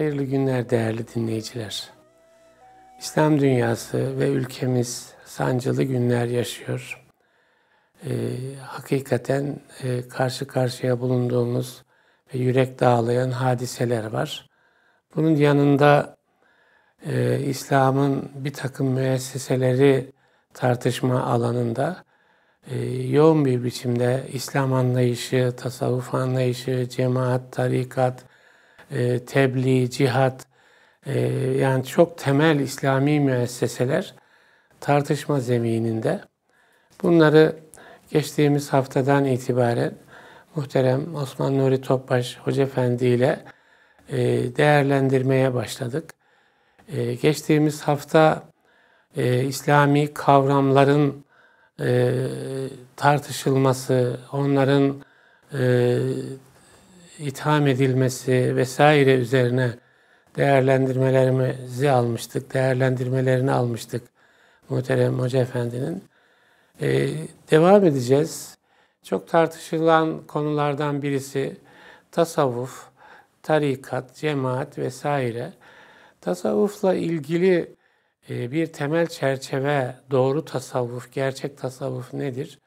Hayırlı günler değerli dinleyiciler. İslam dünyası ve ülkemiz sancılı günler yaşıyor. Ee, hakikaten e, karşı karşıya bulunduğumuz ve yürek dağlayan hadiseler var. Bunun yanında e, İslam'ın bir takım müesseseleri tartışma alanında e, yoğun bir biçimde İslam anlayışı, tasavvuf anlayışı, cemaat, tarikat, e, tebliğ, cihat e, yani çok temel İslami müesseseler tartışma zemininde. Bunları geçtiğimiz haftadan itibaren muhterem Osman Nuri Topbaş Hoca Efendi ile e, değerlendirmeye başladık. Geçtiğimiz hafta İslami kavramların tartışılması, onların itham edilmesi vesaire üzerine değerlendirmelerimizi almıştık, değerlendirmelerini almıştık muhterem Hoca Efendi'nin. Ee, devam edeceğiz. Çok tartışılan konulardan birisi tasavvuf, tarikat, cemaat vesaire. Tasavvufla ilgili e, bir temel çerçeve, doğru tasavvuf, gerçek tasavvuf nedir?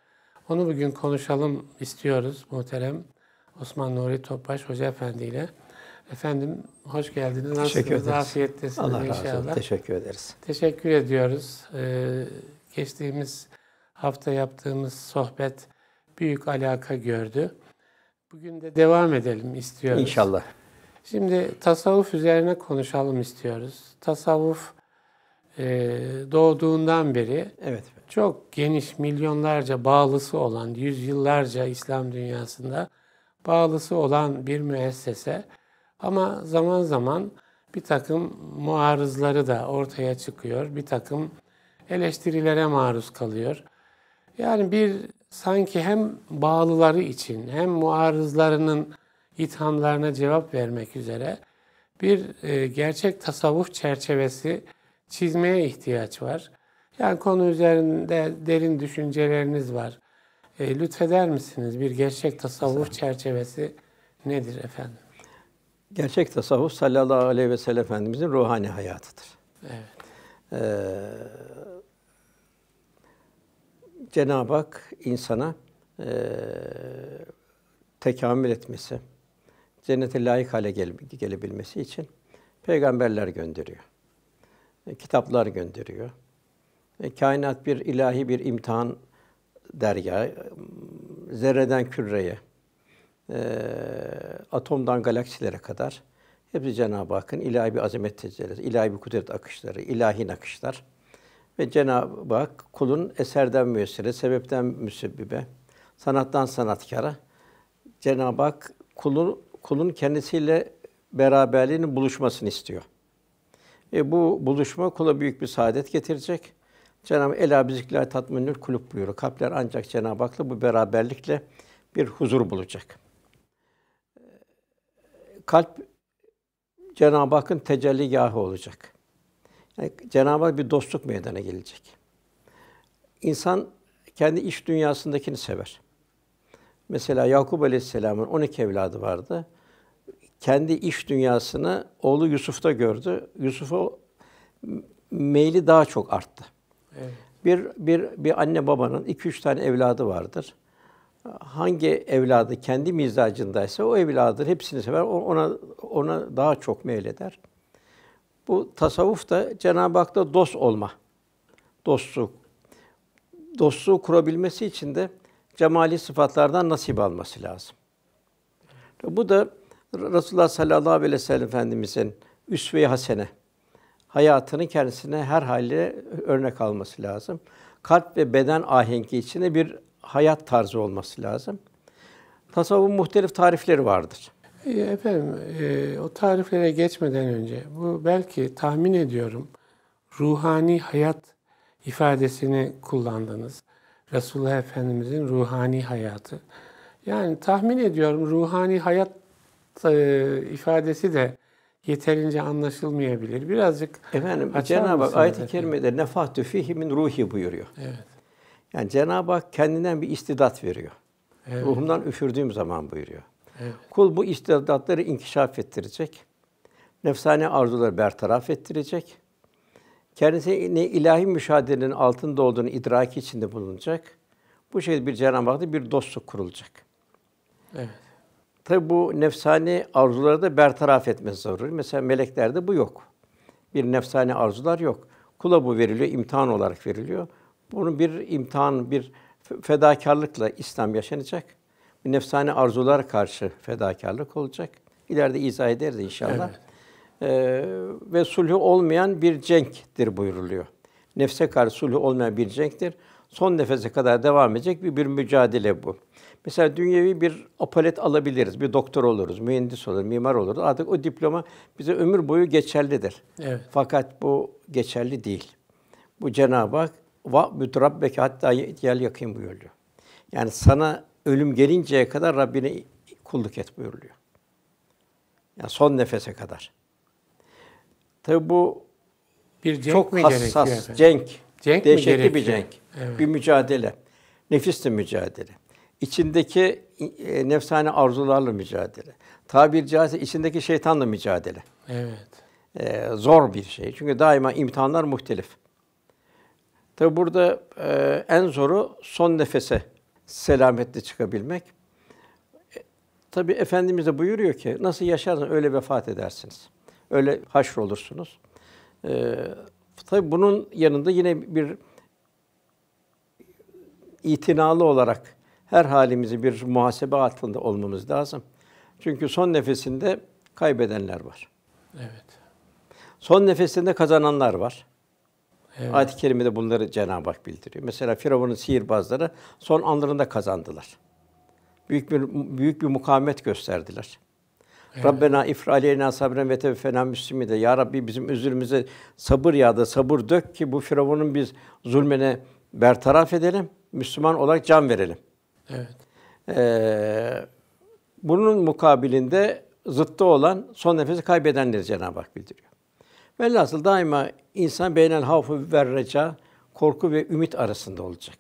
Onu bugün konuşalım istiyoruz muhterem. Osman Nuri Topbaş Hoca Efendi ile. Efendim hoş geldiniz. Nasılsınız? Teşekkür ederiz. Allah inşallah. Razı olsun. Teşekkür ederiz. Teşekkür ediyoruz. Ee, geçtiğimiz hafta yaptığımız sohbet büyük alaka gördü. Bugün de devam edelim istiyoruz. İnşallah. Şimdi tasavvuf üzerine konuşalım istiyoruz. Tasavvuf e, doğduğundan beri evet. çok geniş milyonlarca bağlısı olan yüzyıllarca İslam dünyasında bağlısı olan bir müessese ama zaman zaman bir takım muarızları da ortaya çıkıyor, bir takım eleştirilere maruz kalıyor. Yani bir sanki hem bağlıları için hem muarızlarının ithamlarına cevap vermek üzere bir e, gerçek tasavvuf çerçevesi çizmeye ihtiyaç var. Yani konu üzerinde derin düşünceleriniz var. E, lütfeder misiniz? Bir gerçek tasavvuf çerçevesi nedir efendim? Gerçek tasavvuf sallallahu aleyhi ve sellem Efendimizin ruhani hayatıdır. Evet. Ee, Cenab-ı Hak insana e, tekamül etmesi, cennete layık hale gele, gelebilmesi için peygamberler gönderiyor. E, kitaplar gönderiyor. E, kainat bir ilahi bir imtihan derya, zerreden küreye, e, atomdan galaksilere kadar hepsi Cenab-ı Hakk'ın ilahi bir azamet tecellisi, ilahi bir kudret akışları, ilahi nakışlar. Ve Cenab-ı Hak kulun eserden müessire, sebepten müsebbibe, sanattan sanatkara Cenab-ı Hak kulun, kulun kendisiyle beraberliğinin buluşmasını istiyor. E bu buluşma kula büyük bir saadet getirecek. Cenab-ı Ela bizikler tatminül kulüp buyuruyor. Kalpler ancak Cenab-ı Hak'la bu beraberlikle bir huzur bulacak. Kalp Cenab-ı Hakk'ın tecelligahı olacak. Yani Cenab-ı Hak bir dostluk meydana gelecek. İnsan kendi iş dünyasındakini sever. Mesela Yakup Aleyhisselam'ın 12 evladı vardı. Kendi iş dünyasını oğlu Yusuf'ta gördü. Yusuf'a meyli daha çok arttı. Bir, bir, bir anne babanın iki üç tane evladı vardır. Hangi evladı kendi mizacındaysa o evladır. Hepsini sever. Ona, ona daha çok meyleder. Bu tasavvuf da Cenab-ı Hak'ta dost olma. Dostluk. Dostluğu kurabilmesi için de cemali sıfatlardan nasip alması lazım. Bu da Resulullah sallallahu aleyhi ve sellem Efendimizin üsve-i hasene hayatını kendisine her haliyle örnek alması lazım. Kalp ve beden ahengi içinde bir hayat tarzı olması lazım. Tasavvufun muhtelif tarifleri vardır. E, efendim, e, o tariflere geçmeden önce bu belki tahmin ediyorum ruhani hayat ifadesini kullandınız. Resulullah Efendimizin ruhani hayatı. Yani tahmin ediyorum ruhani hayat e, ifadesi de yeterince anlaşılmayabilir. Birazcık Efendim Cenab-ı Hak ayet-i kerimede nefatü fihimin ruhi buyuruyor. Evet. Yani Cenab-ı Hak kendinden bir istidat veriyor. Evet. Ruhumdan üfürdüğüm zaman buyuruyor. Evet. Kul bu istidatları inkişaf ettirecek. Nefsane arzuları bertaraf ettirecek. Kendisine ilahi müşahedenin altında olduğunu idraki içinde bulunacak. Bu şekilde bir Cenab-ı Hak'ta bir dostluk kurulacak. Evet. Tabi bu nefsani arzuları da bertaraf etmesi zorunlu. Mesela meleklerde bu yok. Bir nefsani arzular yok. Kula bu veriliyor, imtihan olarak veriliyor. Bunun bir imtihan, bir fedakarlıkla İslam yaşanacak. Bu nefsani arzular karşı fedakarlık olacak. İleride izah ederiz inşallah. Evet. Ee, ve sulhu olmayan bir cenktir buyuruluyor. Nefse karşı sulhu olmayan bir cenktir. Son nefese kadar devam edecek bir, bir mücadele bu. Mesela dünyevi bir apalet alabiliriz. Bir doktor oluruz, mühendis oluruz, mimar oluruz. Artık o diploma bize ömür boyu geçerlidir. Evet. Fakat bu geçerli değil. Bu Cenab-ı Hak va mütrabbeke hatta yel yakın buyuruyor. Yani sana ölüm gelinceye kadar Rabbine kulluk et buyuruluyor. Yani son nefese kadar. Tabi bu bir cenk çok mi hassas cenk. Cenk dehşetli mi bir cenk. Evet. Bir mücadele. Nefisle mücadele içindeki e, nefsane arzularla mücadele. Tabir caizse içindeki şeytanla mücadele. Evet. E, zor bir şey. Çünkü daima imtihanlar muhtelif. Tabi burada e, en zoru son nefese selametle çıkabilmek. E, Tabi Efendimiz de buyuruyor ki nasıl yaşarsan öyle vefat edersiniz. Öyle haşr olursunuz. E, tabi bunun yanında yine bir itinalı olarak her halimizi bir muhasebe altında olmamız lazım. Çünkü son nefesinde kaybedenler var. Evet. Son nefesinde kazananlar var. Evet. Ayet-i kerimede bunları Cenab-ı Hak bildiriyor. Mesela Firavun'un sihirbazları son anlarında kazandılar. Büyük bir büyük bir mukavemet gösterdiler. Evet. Rabbena ifr aleyna sabren ve tevfena müslimi de. Ya Rabbi bizim üzerimize sabır ya da sabır dök ki bu Firavun'un biz zulmüne bertaraf edelim. Müslüman olarak can verelim. Evet. Ee, bunun mukabilinde zıttı olan son nefesi kaybedenleri Cenab-ı Hak bildiriyor. Velhasıl daima insan beynel havfu ve reca, korku ve ümit arasında olacak.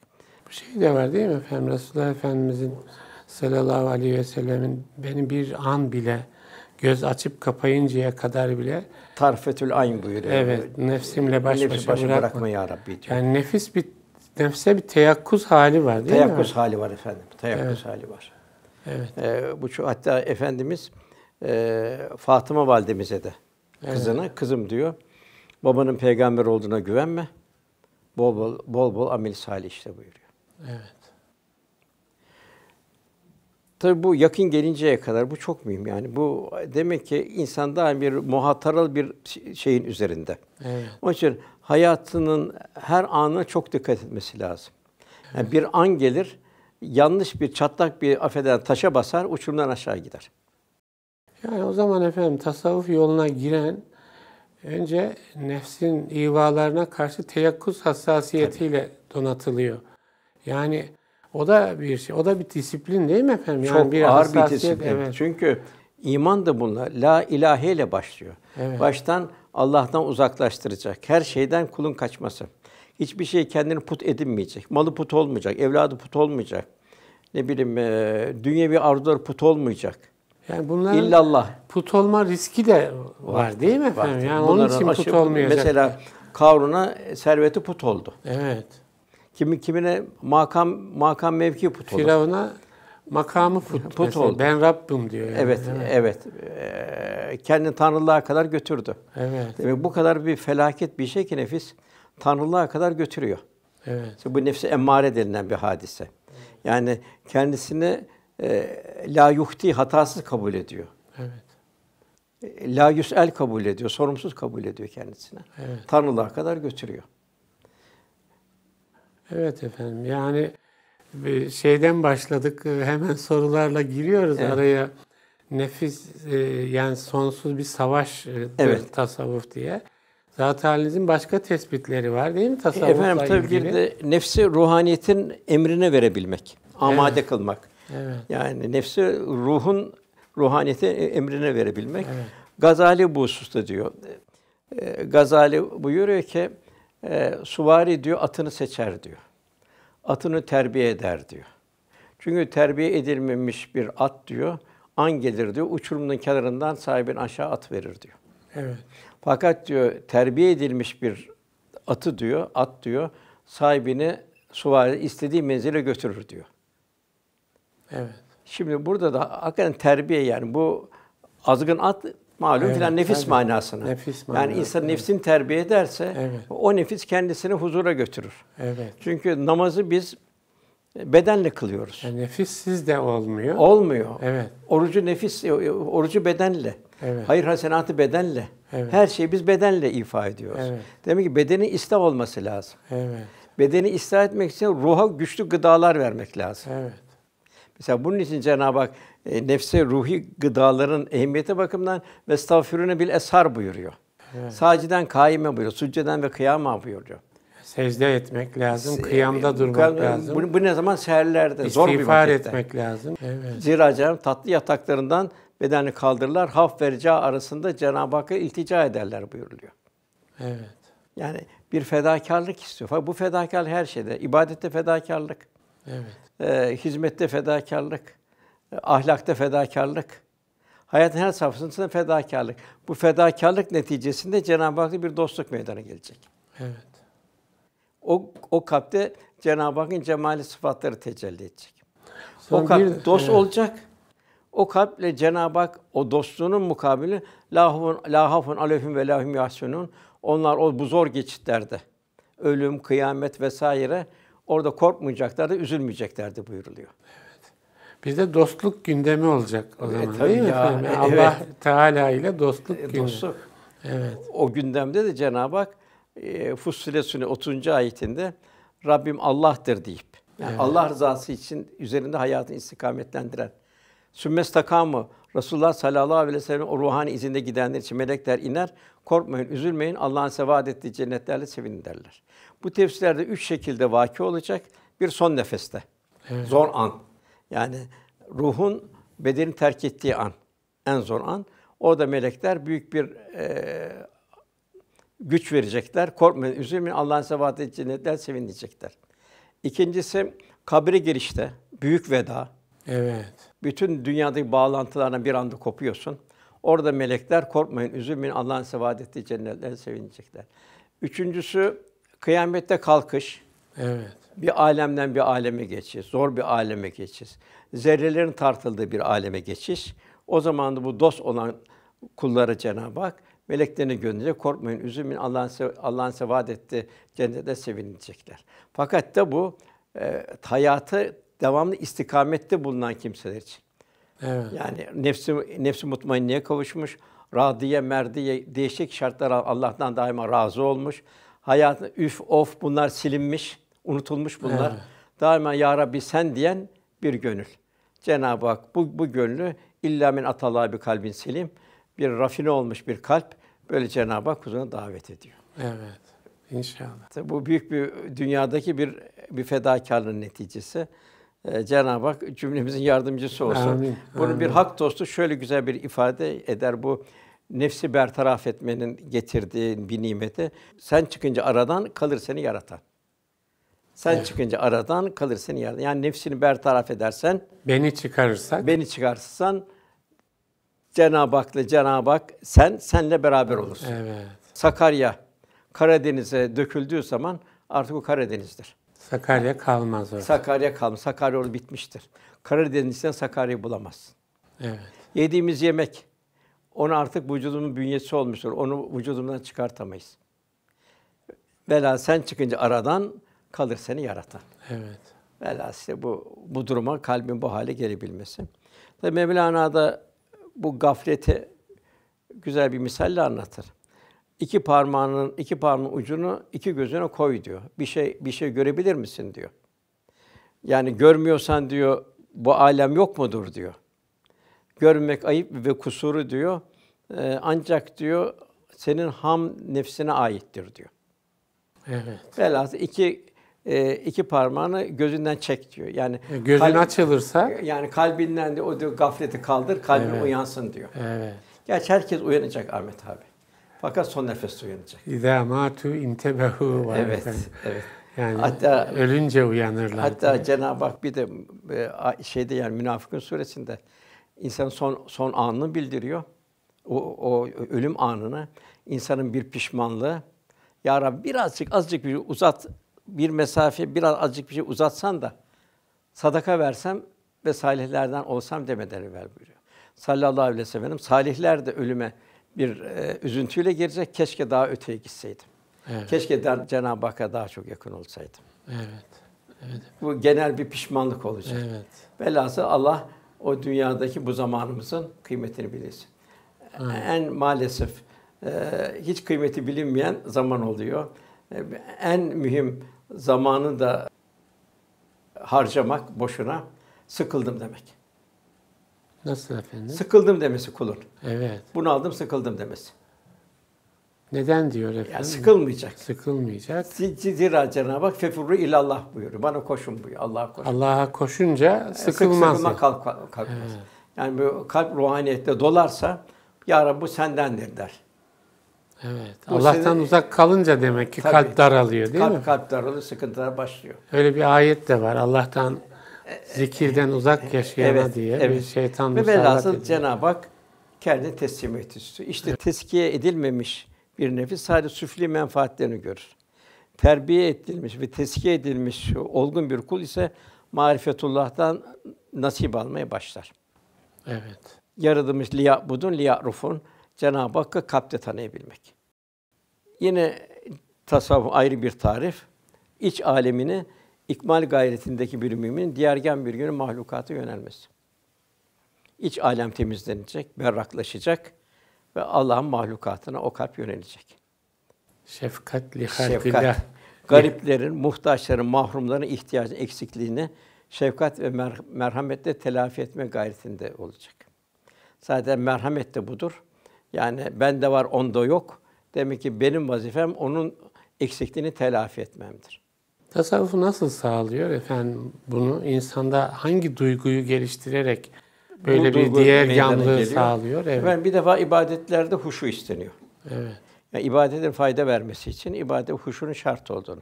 Bir şey de var değil mi efendim? Resulullah Efendimizin sallallahu aleyhi ve sellemin beni bir an bile göz açıp kapayıncaya kadar bile Tarfetül ayn buyuruyor. Evet, nefsimle baş başa, başa bırakma. bırakma ya Rabbi diyor. Yani nefis bir nefse bir teyakkuz hali var değil teyakkuz mi? Teyakkuz hali var efendim. Teyakkuz evet. hali var. Evet. Ee, bu çok hatta Efendimiz e, Fatıma validemize de kızına evet. kızım diyor. Babanın peygamber olduğuna güvenme. Bol bol bol bol amel salih işte buyuruyor. Evet. Tabii bu yakın gelinceye kadar bu çok mühim yani. Bu demek ki insan daha bir muhataral bir şeyin üzerinde. Evet. Onun için hayatının her anına çok dikkat etmesi lazım. Yani bir an gelir, yanlış bir çatlak bir afeden taşa basar, uçurumdan aşağı gider. Yani o zaman efendim tasavvuf yoluna giren önce nefsin ivalarına karşı teyakkuz hassasiyetiyle Tabii. donatılıyor. Yani o da bir şey, o da bir disiplin değil mi efendim? Yani Çok bir ağır bir disiplin. Evet. Çünkü iman da bunlar. La ilahe ile başlıyor. Evet. Baştan Allah'tan uzaklaştıracak. Her şeyden kulun kaçması. Hiçbir şey kendini put edinmeyecek. Malı put olmayacak, evladı put olmayacak. Ne bileyim, e, dünyevi arzular put olmayacak. Yani bunların İllallah. put olma riski de var, var değil mi efendim? Var. Yani Bunların onun için aşı, put olmayacak. Mesela Karun'a serveti put oldu. Evet. Kimi kimine makam makam mevki put oldu. Firavuna Makamı fut, put ol. Ben Rabbim diyor. Yani, evet, evet. Ee, kendini tanrılığa kadar götürdü. Evet. Demek bu kadar bir felaket bir şey ki nefis tanrılığa kadar götürüyor. Evet. İşte bu nefsi emmare denilen bir hadise. Yani kendisini e, la yuhti hatasız kabul ediyor. Evet. E, la yusel kabul ediyor, sorumsuz kabul ediyor kendisine. Evet. Tanrılığa kadar götürüyor. Evet efendim. Yani şeyden başladık e, hemen sorularla giriyoruz evet. araya. Nefis e, yani sonsuz bir savaş e, evet. tasavvuf diye. Zat başka tespitleri var değil mi tasavvufla Efendim tabii ilgili? bir de nefsi ruhaniyetin emrine verebilmek, amade evet. kılmak. Evet. Yani nefsi ruhun ruhaniyeti emrine verebilmek. Evet. Gazali bu hususta diyor. Gazali buyuruyor ki, suvari diyor atını seçer diyor atını terbiye eder diyor. Çünkü terbiye edilmemiş bir at diyor, an gelir diyor, uçurumun kenarından sahibin aşağı at verir diyor. Evet. Fakat diyor terbiye edilmiş bir atı diyor, at diyor, sahibini suvari istediği menzile götürür diyor. Evet. Şimdi burada da hakikaten terbiye yani bu azgın at malum evet, filan nefis tabii. manasına. Nefis manasına. Yani insan evet. nefsini terbiye ederse evet. o nefis kendisini huzura götürür. Evet. Çünkü namazı biz bedenle kılıyoruz. Yani e, nefissiz de olmuyor. Olmuyor. Evet. Orucu nefis, e, e, orucu bedenle. Evet. Hayır hasenatı bedenle. Evet. Her şeyi biz bedenle ifa ediyoruz. Evet. Demek ki bedeni ıslah olması lazım. Evet. Bedeni ıslah etmek için ruha güçlü gıdalar vermek lazım. Evet. Mesela bunun için Cenab-ı Hak e, nefse ruhi gıdaların ehemmiyeti bakımından ve estağfirüne bil eshar buyuruyor. Evet. Sadeceden kaime buyuruyor, succeden ve kıyama buyuruyor. Secde etmek lazım, kıyamda e, durmak bu, lazım. Bu, bu ne zaman seherlerde, zor bir vakitte. etmek lazım. Evet. Zira canım tatlı yataklarından bedeni kaldırırlar, haf ve arasında Cenab-ı Hakk'a iltica ederler buyuruluyor. Evet. Yani bir fedakarlık istiyor. bu fedakarlık her şeyde. İbadette fedakarlık. Evet. E, hizmette fedakarlık ahlakta fedakarlık, hayatın her safhasında fedakarlık. Bu fedakarlık neticesinde Cenab-ı Hak'la bir dostluk meydana gelecek. Evet. O o kalpte Cenab-ı Hakk'ın cemali sıfatları tecelli edecek. Sen o kalp bir, dost evet. olacak. O kalple Cenab-ı Hak o dostluğunun mukabili lahafun lahafun alefin ve lahum yahsunun. Onlar o bu zor geçitlerde ölüm, kıyamet vesaire orada korkmayacaklardı, üzülmeyeceklerdi buyuruluyor. Evet. Bir de dostluk gündemi olacak o e, zaman e, tabii değil mi efendim? E, evet. Allah Teala ile dostluk e, gündemi. Dostluk. Evet. O gündemde de Cenab-ı Hak e, Fussilet Sure 30. ayetinde Rabbim Allah'tır deyip yani evet. Allah rızası için üzerinde hayatını istikametlendiren Sümmes takamı Resulullah sallallahu aleyhi ve sellem o ruhani izinde gidenler için melekler iner. Korkmayın, üzülmeyin. Allah'ın sevaat ettiği cennetlerle sevinin derler. Bu tefsirlerde üç şekilde vaki olacak. Bir son nefeste. Evet. Zor an. Yani ruhun bedenin terk ettiği an, en zor an. Orada melekler büyük bir e, güç verecekler. Korkmayın, üzülmeyin. Allah'ın size vaat cennetler sevinecekler. İkincisi kabre girişte büyük veda. Evet. Bütün dünyadaki bağlantılarına bir anda kopuyorsun. Orada melekler korkmayın, üzülmeyin. Allah'ın size ettiği cennetler sevinecekler. Üçüncüsü kıyamette kalkış. Evet. Bir alemden bir aleme geçiş, zor bir aleme geçiş, zerrelerin tartıldığı bir aleme geçiş. O zaman da bu dost olan kullara Cenab-ı Hak meleklerini gönderecek. Korkmayın, üzülmeyin. Allah'ın size, Allah'ın size etti. Cennete sevinecekler. Fakat da bu e, hayatı devamlı istikamette bulunan kimseler için. Evet. Yani nefsi nefsi mutmainneye kavuşmuş, radiye, merdiye değişik şartlar Allah'tan daima razı olmuş. Hayatı üf of bunlar silinmiş. Unutulmuş bunlar. Evet. Daima Ya Rabbi sen diyen bir gönül. Cenab-ı Hak bu, bu gönlü illa min atallahi bir kalbin selim, bir rafine olmuş bir kalp böyle Cenab-ı Hak huzuruna davet ediyor. Evet. İnşallah. İşte bu büyük bir dünyadaki bir bir fedakarlığın neticesi. Ee, Cenab-ı Hak cümlemizin yardımcısı olsun. Amin, Bunu amin. bir hak dostu şöyle güzel bir ifade eder bu nefsi bertaraf etmenin getirdiği bir nimeti. Sen çıkınca aradan kalır seni yaratan. Sen evet. çıkınca aradan kalır seni yerden. Yani nefsini bertaraf edersen, beni çıkarırsan, beni çıkarırsan Cenab-ı Hak'la Cenab-ı Hak sen senle beraber olursun. Evet. Sakarya Karadeniz'e döküldüğü zaman artık o Karadeniz'dir. Sakarya kalmaz orada. Sakarya kalmaz. Sakarya orada bitmiştir. Karadeniz'den Sakarya'yı bulamazsın. Evet. Yediğimiz yemek onu artık vücudumun bünyesi olmuştur. Onu vücudumdan çıkartamayız. Bela sen çıkınca aradan kalır seni yaratan. Evet. Velhasıl bu, bu duruma kalbin bu hale gelebilmesi. Tabi Mevlana da bu gafleti güzel bir misalle anlatır. İki parmağının iki parmağın ucunu iki gözüne koy diyor. Bir şey bir şey görebilir misin diyor. Yani görmüyorsan diyor bu alem yok mudur diyor. Görmek ayıp ve kusuru diyor. Ee, ancak diyor senin ham nefsine aittir diyor. Evet. Velhasıl iki e, iki parmağını gözünden çek diyor. Yani e, gözün kalb, açılırsa yani kalbinden de o diyor gafleti kaldır, kalbin evet. uyansın diyor. Evet. Gerçi herkes uyanacak Ahmet abi. Fakat son nefes uyanacak. İza matu intebehu var. Evet, evet. Yani hatta, ölünce uyanırlar. Hatta Cenab-ı Hak bir de e, şeyde yani Münafıkın suresinde insan son son anını bildiriyor. O, o ölüm anını insanın bir pişmanlığı. Ya Rabbi birazcık azıcık bir uzat bir mesafe biraz azıcık bir şey uzatsan da sadaka versem ve salihlerden olsam demeden evvel buyuruyor. Sallallahu aleyhi ve sellem salihler de ölüme bir e, üzüntüyle girecek. Keşke daha öteye gitseydim. Evet. Keşke der, Cenab-ı Hakk'a daha çok yakın olsaydım. Evet. Evet. Bu genel bir pişmanlık olacak. Evet. Velhasıl Allah o dünyadaki bu zamanımızın kıymetini bilirsin. Evet. En maalesef e, hiç kıymeti bilinmeyen zaman oluyor. E, en mühim zamanı da harcamak boşuna sıkıldım demek. Nasıl efendim? Sıkıldım demesi kulun. Evet. Bunu aldım sıkıldım demesi. Neden diyor efendim? Yani sıkılmayacak. Sıkılmayacak. Zira Cenab-ı Hak fefurru ilallah buyuruyor. Bana koşun buyuruyor. Allah'a koşun. Allah'a koşunca e, sıkılmaz. Sıkılma kalk, kalkmaz. Evet. Yani bu kalp ruhaniyette dolarsa ya Rabbi bu sendendir der. Evet. Bu Allah'tan sene, uzak kalınca demek ki tabii, kalp daralıyor değil kalp, mi? Kalp daralıyor, sıkıntılar başlıyor. Öyle bir ayet de var. Allah'tan e, e, zikirden e, uzak yaşayana evet, diye evet. bir şeytan Ve velhasıl Cenab-ı Hak kendi teslimiyet üstü. İşte evet. teskiye edilmemiş bir nefis sadece süfli menfaatlerini görür. Terbiye edilmiş ve teskiye edilmiş olgun bir kul ise marifetullah'tan nasip almaya başlar. Evet. Yaratılmış liya budun liya rufun Cenab-ı Hakk'ı kalpte tanıyabilmek. Yine tasavvuf ayrı bir tarif. İç alemini ikmal gayretindeki bir müminin diğergen bir günü mahlukata yönelmesi. İç alem temizlenecek, berraklaşacak ve Allah'ın mahlukatına o kalp yönelecek. Şefkatli li Gariplerin, muhtaçların, mahrumların ihtiyacı eksikliğini şefkat ve mer- merhametle telafi etme gayretinde olacak. Zaten merhamet de budur. Yani ben de var onda yok. Demek ki benim vazifem onun eksikliğini telafi etmemdir. Tasavvufu nasıl sağlıyor efendim bunu? insanda hangi duyguyu geliştirerek böyle Bu bir diğer yanlığı sağlıyor? Evet. Efendim bir defa ibadetlerde huşu isteniyor. Evet. Yani ibadetin fayda vermesi için ibadet huşunun şart olduğunu.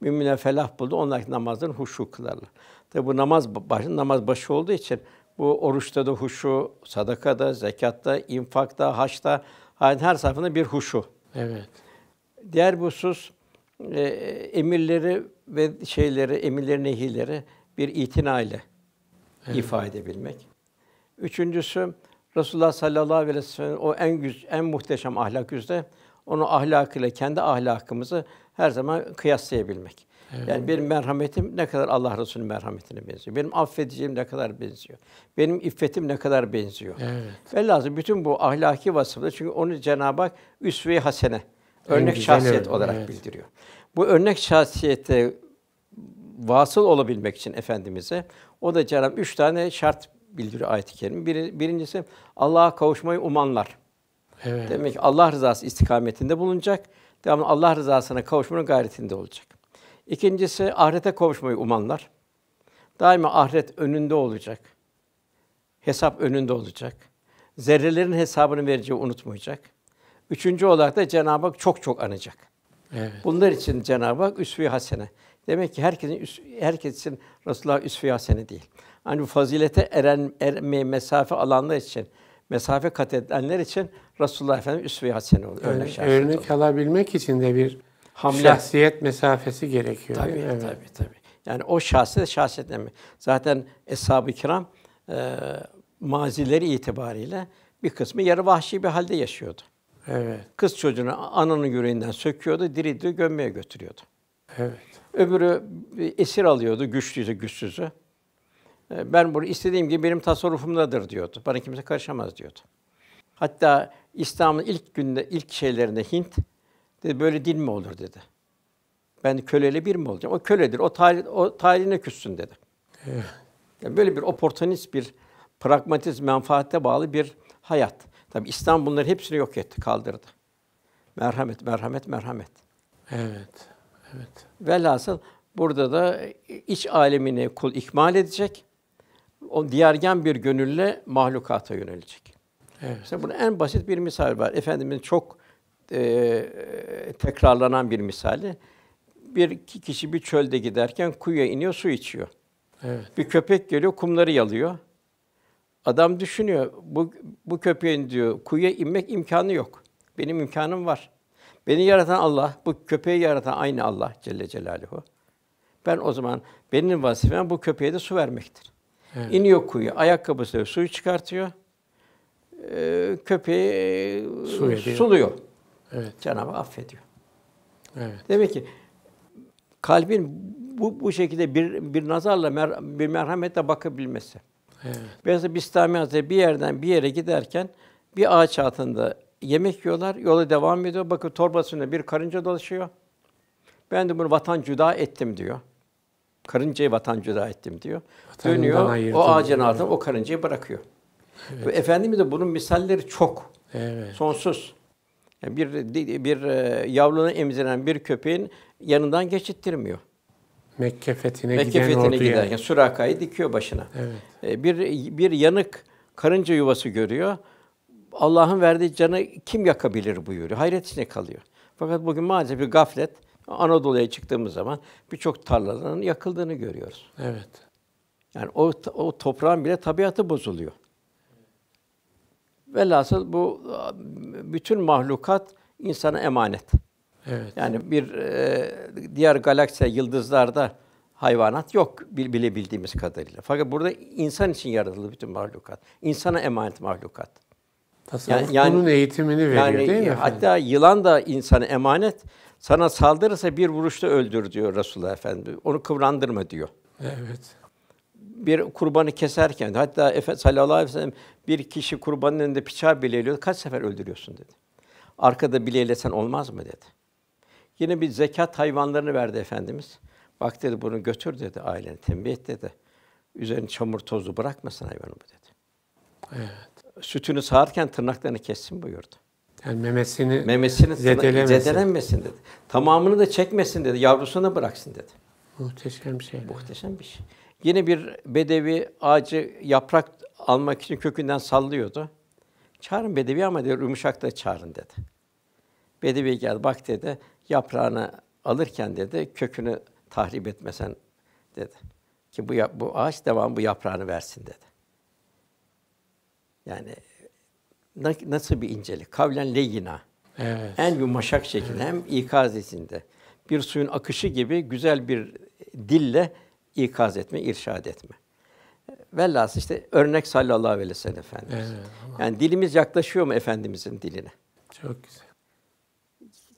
Müminler felah buldu, onlar namazın huşu kılarlar. Tabi bu namaz başı, namaz başı olduğu için bu oruçta da huşu, sadakada, zekatta, infakta, haçta, yani her safında bir huşu. Evet. Diğer bir husus e, emirleri ve şeyleri, emirleri, nehileri bir itina ile evet. ifade edebilmek. Üçüncüsü Resulullah sallallahu aleyhi ve sellem o en güz, en muhteşem ahlak yüzde onu ahlakıyla kendi ahlakımızı her zaman kıyaslayabilmek. Evet. Yani benim merhametim ne kadar Allah Resulü'nün merhametine benziyor. Benim affedeceğim ne kadar benziyor. Benim iffetim ne kadar benziyor. Evet. Ve lazım bütün bu ahlaki vasıfları çünkü onu Cenab-ı Hak üsve-i hasene örnek şahsiyet örnek. olarak evet. bildiriyor. Bu örnek şahsiyete vasıl olabilmek için efendimize o da Cenab-ı üç tane şart bildiriyor ayet-i kerime. Bir, birincisi Allah'a kavuşmayı umanlar. Evet. Demek ki Allah rızası istikametinde bulunacak. Devamlı Allah rızasına kavuşmanın gayretinde olacak. İkincisi ahirete kavuşmayı umanlar. Daima ahiret önünde olacak. Hesap önünde olacak. Zerrelerin hesabını vereceği unutmayacak. Üçüncü olarak da Cenab-ı Hak çok çok anacak. Evet. Bunlar için Cenab-ı Hak üsve hasene. Demek ki herkesin herkesin Resulullah üsve hasene değil. Hani bu fazilete eren ermeye mesafe alanlar için mesafe kat edenler için Resulullah Efendimiz üsve hasene oluyor. Örnek, örnek, alabilmek için de bir hamle... Şahsiyet mesafesi gerekiyor. Tabii, değil mi? Evet. tabii, tabii. Yani o şahsiyet, şahsiyetle mi? Zaten Eshab-ı Kiram e, mazileri itibariyle bir kısmı yarı vahşi bir halde yaşıyordu. Evet. Kız çocuğunu ananın yüreğinden söküyordu, diri diri gömmeye götürüyordu. Evet. Öbürü esir alıyordu, güçlüyse güçsüzü. E, ben bunu istediğim gibi benim tasarrufumdadır diyordu. Bana kimse karışamaz diyordu. Hatta İslam'ın ilk günde ilk şeylerinde Hint Dedi böyle din mi olur dedi. Ben köleli bir mi olacağım? O köledir. O talih o talihine küssün dedi. Yani böyle bir oportunist bir pragmatizm menfaate bağlı bir hayat. Tabi İslam bunları hepsini yok etti, kaldırdı. Merhamet, merhamet, merhamet. Evet. Evet. Velhasıl burada da iç alemini kul ikmal edecek. O diğergen bir gönülle mahlukata yönelecek. Evet. İşte bunun en basit bir misal var. Efendimiz çok e, tekrarlanan bir misali. Bir iki kişi bir çölde giderken kuyuya iniyor, su içiyor. Evet. Bir köpek geliyor, kumları yalıyor. Adam düşünüyor, bu, bu köpeğin diyor, kuyuya inmek imkanı yok. Benim imkanım var. Beni yaratan Allah, bu köpeği yaratan aynı Allah Celle Celaluhu. Ben o zaman benim vazifem bu köpeğe de su vermektir. Evet. İniyor kuyu, ayakkabısıyla suyu çıkartıyor. Ee, köpeği Su suluyor. Evet. Cenab-ı affediyor. Evet. Demek ki kalbin bu, bu şekilde bir, bir nazarla, mer, bir merhametle bakabilmesi. Evet. Mesela Bistami Hazretleri bir yerden bir yere giderken bir ağaç altında yemek yiyorlar, yola devam ediyor. Bakın torbasında bir karınca dolaşıyor. Ben de bunu vatan cüda ettim diyor. Karıncayı vatan cüda ettim diyor. Vatanından Dönüyor, o ağacın altına o karıncayı bırakıyor. Evet. Efendimiz de bunun misalleri çok. Evet. Sonsuz. Yani bir bir e, yavrunu emziren bir köpeğin yanından geçittirmiyor. Mekke fethine Mekke giden fethine orduya. giderken Suraka'yı dikiyor başına. Evet. E, bir bir yanık karınca yuvası görüyor. Allah'ın verdiği canı kim yakabilir buyuruyor. Hayret içinde kalıyor. Fakat bugün maalesef bir gaflet Anadolu'ya çıktığımız zaman birçok tarlaların yakıldığını görüyoruz. Evet. Yani o, o toprağın bile tabiatı bozuluyor. Velhasıl bu bütün mahlukat insana emanet. Evet. Yani bir e, diğer galaksi yıldızlarda hayvanat yok bilebildiğimiz kadarıyla. Fakat burada insan için yaratıldı bütün mahlukat. İnsana emanet mahlukat. yani, yani, bunun eğitimini veriyor yani, değil mi efendim? Hatta yılan da insana emanet. Sana saldırırsa bir vuruşta öldür diyor Resulullah Efendi. Onu kıvrandırma diyor. Evet bir kurbanı keserken hatta Efendimiz sallallahu aleyhi ve sellem bir kişi kurbanın önünde bıçağı bileliyor. Kaç sefer öldürüyorsun dedi. Arkada bileylesen olmaz mı dedi. Yine bir zekat hayvanlarını verdi efendimiz. Bak dedi bunu götür dedi ailene tembih et dedi. Üzerini çamur tozu bırakmasın hayvanı bu dedi. Evet. Sütünü sağarken tırnaklarını kessin buyurdu. Yani memesini, memesini zedelenmesin. zedelenmesin dedi. Tamamını da çekmesin dedi. Yavrusuna bıraksın dedi. Muhteşem bir şey. Muhteşem bir şey. Yine bir bedevi ağacı yaprak almak için kökünden sallıyordu. Çağırın bedevi ama diyor yumuşak da çağırın dedi. Bedevi geldi bak dedi yaprağını alırken dedi kökünü tahrip etmesen dedi. Ki bu, bu ağaç devam bu yaprağını versin dedi. Yani nasıl bir incelik? Kavlen leyyina. Evet. En yumuşak şekilde hem ikaz içinde. Bir suyun akışı gibi güzel bir dille ikaz etme, irşad etme. Vellas işte örnek sallallahu aleyhi ve sellem Efendimiz. Evet, yani dilimiz yaklaşıyor mu Efendimizin diline? Çok güzel.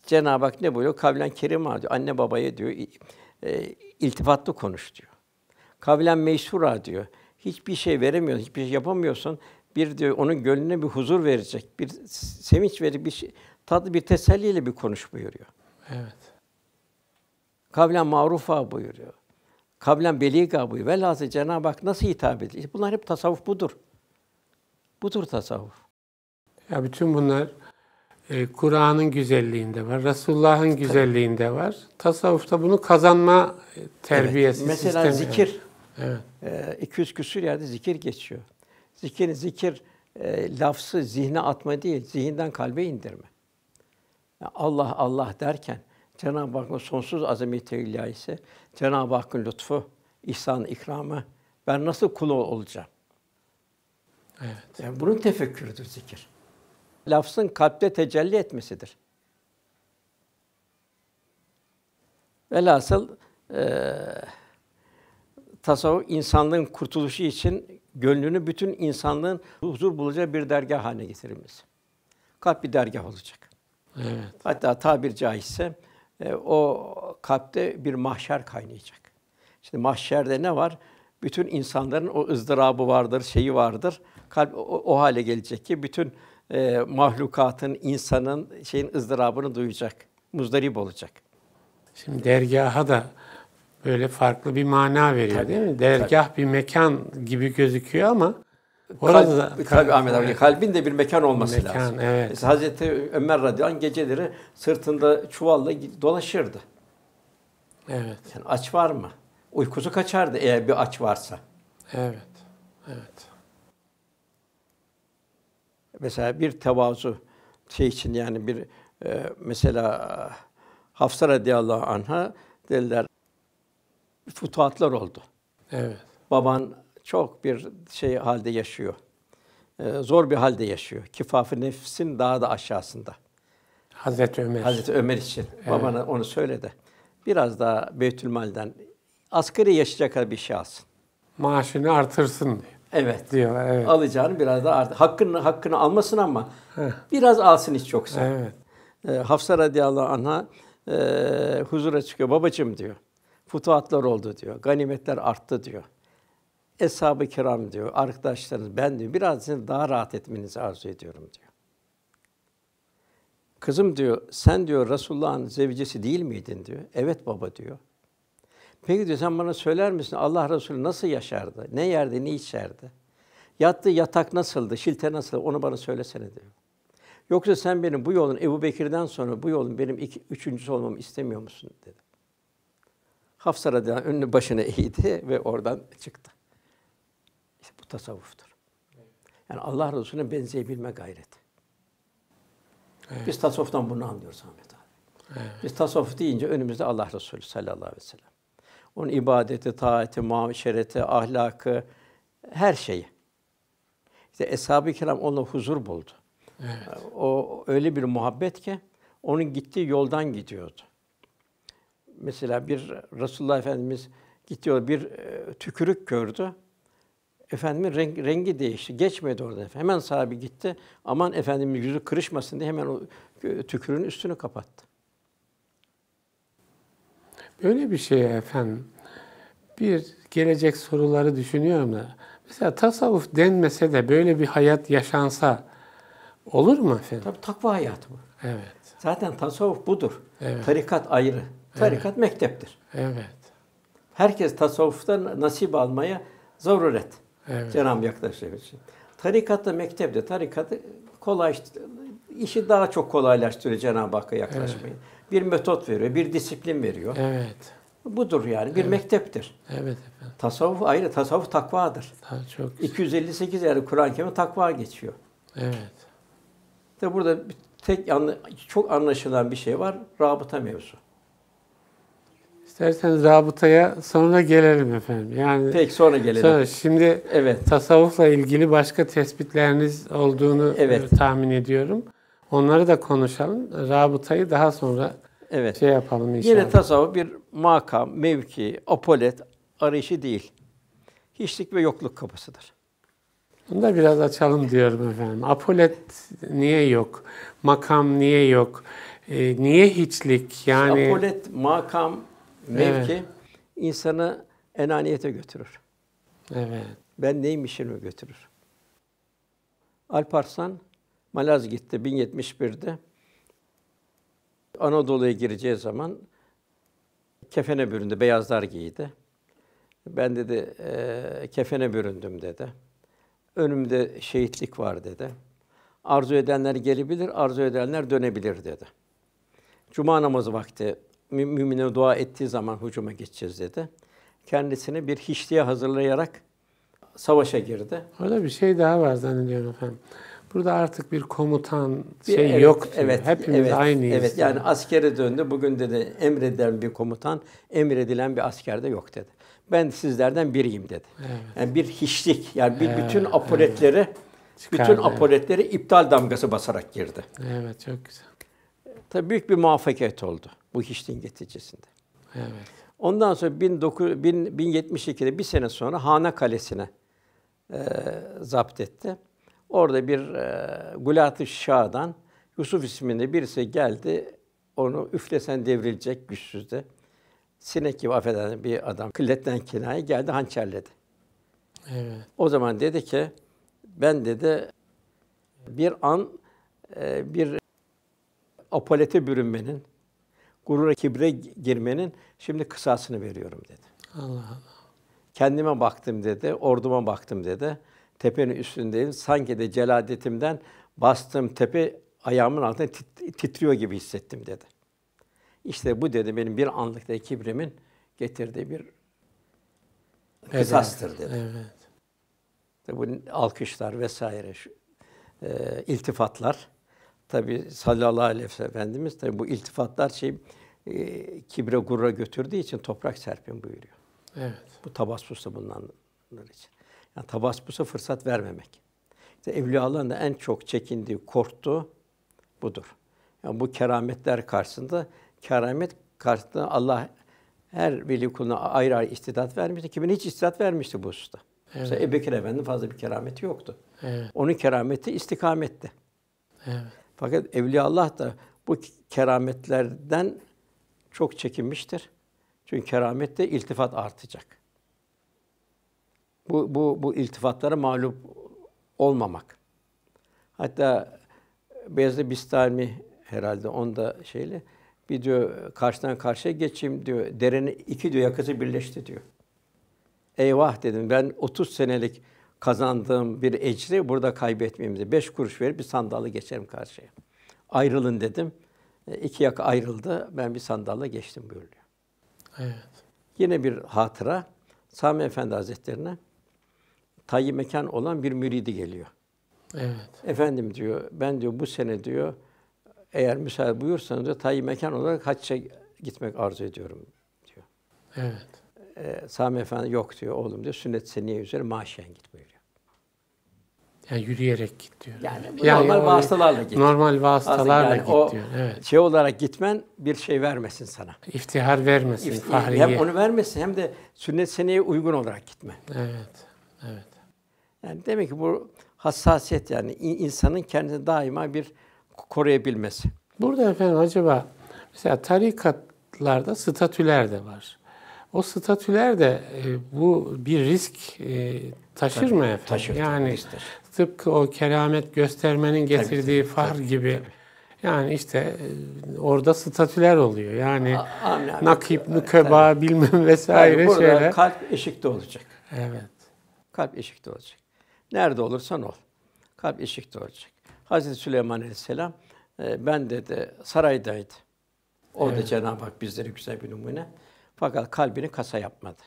Cenab-ı Hak ne buyuruyor? Kavlen kerim diyor. Anne babaya diyor e, iltifatlı konuş diyor. Kavlen meysura diyor. Hiçbir şey veremiyorsun, hiçbir şey yapamıyorsun. Bir diyor onun gönlüne bir huzur verecek, bir sevinç verir, bir şey, tatlı bir teselliyle bir konuş buyuruyor. Evet. Kavlen marufa buyuruyor. Kablen beliga bu. Velhasıl Cenab-ı Hak nasıl hitap ediyor? Bunlar hep tasavvuf budur. Budur tasavvuf. Ya bütün bunlar e, Kur'an'ın güzelliğinde var, Resulullah'ın güzelliğinde var. Tasavvufta bunu kazanma e, terbiyesi evet. Mesela sistemi. zikir. Evet. E, 200 küsür yerde zikir geçiyor. Zikir, zikir e, lafzı zihne atma değil, zihinden kalbe indirme. Yani Allah Allah derken Cenab-ı Hakk'ın sonsuz azameti ilahisi, Cenab-ı Hakk'ın lütfu, ihsan, ikramı. Ben nasıl kul olacağım? Evet. Yani bunun tefekkürüdür zikir. Lafzın kalpte tecelli etmesidir. Velhasıl e, tasavvuf insanlığın kurtuluşu için gönlünü bütün insanlığın huzur bulacağı bir dergah haline getirmemiz. Kalp bir dergah olacak. Evet. Hatta tabir caizse e, o kalpte bir mahşer kaynayacak. Şimdi mahşerde ne var? Bütün insanların o ızdırabı vardır, şeyi vardır. Kalp o, o hale gelecek ki bütün e, mahlukatın, insanın şeyin ızdırabını duyacak, muzdarip olacak. Şimdi dergaha da böyle farklı bir mana veriyor tabii, değil mi? Dergah tabii. bir mekan gibi gözüküyor ama Orada kalp, da, tabii Ahmet abi evet. kalbin de bir mekan olması mekan, lazım. Evet. Mesela Hazreti Ömer radıyallahu anh geceleri sırtında çuvalla dolaşırdı. Evet. Yani aç var mı? Uykusu kaçardı eğer bir aç varsa. Evet. Evet. Mesela bir tevazu şey için yani bir e, mesela Hafsa radıyallahu anha dediler futuhatlar oldu. Evet. Baban çok bir şey halde yaşıyor. E, zor bir halde yaşıyor. Kifafı nefsin daha da aşağısında. Hazreti Ömer. Hazreti Ömer için. Evet. Babana onu söyle de. Biraz daha Beytülmal'den asgari yaşayacak kadar bir şey alsın. Maaşını artırsın diyor. Evet. diyor. evet. Alacağını biraz daha artır. Hakkını, hakkını almasın ama Heh. biraz alsın hiç yoksa. Evet. E, Hafsa radıyallahu anh'a e, huzura çıkıyor. Babacım diyor. Futuhatlar oldu diyor. Ganimetler arttı diyor. Eshab-ı kiram diyor, arkadaşlarınız, ben diyor, biraz sizin daha rahat etmenizi arzu ediyorum diyor. Kızım diyor, sen diyor Resulullah'ın zevcesi değil miydin diyor. Evet baba diyor. Peki diyor, sen bana söyler misin Allah Resulü nasıl yaşardı? Ne yerdi, ne içerdi? yattı yatak nasıldı, şilte nasıldı? Onu bana söylesene diyor. Yoksa sen benim bu yolun Ebu Bekir'den sonra bu yolun benim iki, üçüncüsü olmamı istemiyor musun dedi. Hafsa radıyallahu önünü başına eğdi ve oradan çıktı tasavvuftur. Yani Allah Resulüne benzeyebilme gayreti. Evet. Biz tasavvuftan bunu anlıyoruz Ahmet abi. Evet. Biz tasavvuf deyince önümüzde Allah Resulü sallallahu aleyhi ve sellem. Onun ibadeti, taati, muaşereti, ahlakı, her şeyi. İşte eshab-ı kiram onunla huzur buldu. Evet. O öyle bir muhabbet ki onun gittiği yoldan gidiyordu. Mesela bir Resulullah Efendimiz gidiyor bir e, tükürük gördü. Efendimin renk, rengi değişti. Geçmedi orada. Hemen sahibi gitti. Aman efendimin yüzü kırışmasın diye hemen o e, tükürün üstünü kapattı. Böyle bir şey efendim. Bir gelecek soruları düşünüyorum da. Mesela tasavvuf denmese de böyle bir hayat yaşansa olur mu efendim? Tabii takva hayatı bu. Evet. Zaten tasavvuf budur. Evet. Tarikat ayrı. Tarikat evet. mekteptir. Evet. Herkes tasavvuftan nasip almaya zaruret. Evet. Cenab-ı yaklaşım için. Tarikatta, mektepte, tarikatı kolay, işi daha çok kolaylaştırıyor Cenab-ı Hakk'a yaklaşmayı. Evet. Bir metot veriyor, bir disiplin veriyor. Evet. Budur yani bir evet. mekteptir. Evet efendim. Tasavvuf ayrı, tasavvuf takvadır. Ha, çok. Güzel. 258 yani Kur'an-ı Kerim'e takva geçiyor. Evet. De burada tek çok anlaşılan bir şey var, rabıta mevzu. İsterseniz rabıtaya sonra gelelim efendim. Yani Peki sonra gelelim. Sonra şimdi evet. tasavvufla ilgili başka tespitleriniz olduğunu evet. E, tahmin ediyorum. Onları da konuşalım. Rabıtayı daha sonra evet. şey yapalım inşallah. Yine tasavvuf bir makam, mevki, apolet arayışı değil. Hiçlik ve yokluk kapısıdır. Bunu da biraz açalım diyorum efendim. Apolet niye yok? Makam niye yok? E, niye hiçlik? Yani Apolet, makam mevki evet. insanı enaniyete götürür. Evet. Ben neymişimi götürür. Alparslan Malazgirt'te 1071'de. Anadolu'ya gireceği zaman kefene büründü, beyazlar giydi. Ben dedi e, kefene büründüm dedi. Önümde şehitlik var dedi. Arzu edenler gelebilir, arzu edenler dönebilir dedi. Cuma namazı vakti mümine dua ettiği zaman hücuma geçeceğiz dedi. Kendisini bir hiçliğe hazırlayarak savaşa girdi. Orada bir şey daha var zannediyorum efendim. Burada artık bir komutan şey evet, yok. Diyor. Evet, Hepimiz evet, aynıyız. Evet, yani askere döndü. Bugün dedi emredilen bir komutan, emredilen bir askerde yok dedi. Ben sizlerden biriyim dedi. Evet. Yani bir hiçlik, yani bir evet, bütün apoletleri, evet. bütün apoletleri iptal damgası basarak girdi. Evet, çok güzel. Tabii büyük bir muvaffakiyet oldu bu hiçliğin getiricesinde. Evet. Ondan sonra 1972'de bir sene sonra Hana Kalesi'ne e, zapt etti. Orada bir e, gulat Şah'dan Yusuf isminde birisi geldi. Onu üflesen devrilecek güçsüzde. Sinek gibi affeden bir adam kılletten kinaye geldi hançerledi. Evet. O zaman dedi ki ben dedi bir an e, bir apolete bürünmenin, gurura kibre girmenin şimdi kısasını veriyorum dedi. Allah Allah. Kendime baktım dedi, orduma baktım dedi. Tepenin üstündeyim. Sanki de celadetimden bastığım tepe ayağımın altında tit- titriyor gibi hissettim dedi. İşte bu dedi benim bir anlıkta kibrimin getirdiği bir kısastır evet, dedi. Evet. Bu alkışlar vesaire, şu, e, iltifatlar Tabi sallallahu aleyhi ve efendimiz tabi bu iltifatlar şey e, kibre gurra götürdüğü için toprak serpin buyuruyor. Evet. Bu tabaspusa bunlar için. Yani tabaspusa fırsat vermemek. İşte evliyaların da en çok çekindiği, korktuğu budur. Yani bu kerametler karşısında keramet karşısında Allah her veli kuluna ayrı ayrı istidat vermişti. Kimin hiç istidat vermişti bu hususta. Evet. Mesela Ebubekir Efendi fazla bir kerameti yoktu. Evet. Onun kerameti istikamette. Evet. Fakat Evliya Allah da bu kerametlerden çok çekinmiştir. Çünkü keramette iltifat artacak. Bu, bu, bu iltifatlara mağlup olmamak. Hatta Beyazlı Bistami herhalde onda şeyle bir diyor karşıdan karşıya geçeyim diyor. Derenin iki diyor yakası birleşti diyor. Eyvah dedim ben 30 senelik kazandığım bir ecri burada kaybetmemizi. Beş kuruş verip bir sandalı geçerim karşıya. Ayrılın dedim. E, iki yak ayrıldı. Ben bir sandalla geçtim buyuruyor. Evet. Yine bir hatıra. Sami Efendi Hazretlerine tayyi mekan olan bir müridi geliyor. Evet. Efendim diyor, ben diyor bu sene diyor eğer müsaade buyursanız diyor tayyi mekan olarak hacca gitmek arzu ediyorum diyor. Evet. Ee, Sami Efendi yok diyor oğlum diyor sünnet seniye üzere maaşen git buyuruyor. Yani yürüyerek git diyor. Yani, yani normal vasıtalarla git. Normal vasıtalarla yani git diyor. Evet. Şey olarak gitmen bir şey vermesin sana. İftihar vermesin, İftihar. fahriye. Hem onu vermesin hem de sünnet seneye uygun olarak gitme. Evet, evet. Yani demek ki bu hassasiyet yani insanın kendini daima bir koruyabilmesi. Burada efendim acaba mesela tarikatlarda statüler de var. O statüler de e, bu bir risk e, taşır Tabii, mı efendim? Taşır. Yani taşır tıpkı o keramet göstermenin getirdiği tabii, far tabii, gibi tabii. yani işte e, orada statüler oluyor. Yani A- nakip, nukeba bilmem vesaire yani burada şeyler. kalp eşikte olacak. Evet. Kalp eşikte olacak. Nerede olursan ol. Kalp eşikte olacak. Hazreti Süleyman Aleyhisselam e, ben de saraydaydı. Orada evet. Cenab-ı Hak bizleri güzel bir numune. Fakat kalbini kasa yapmadı.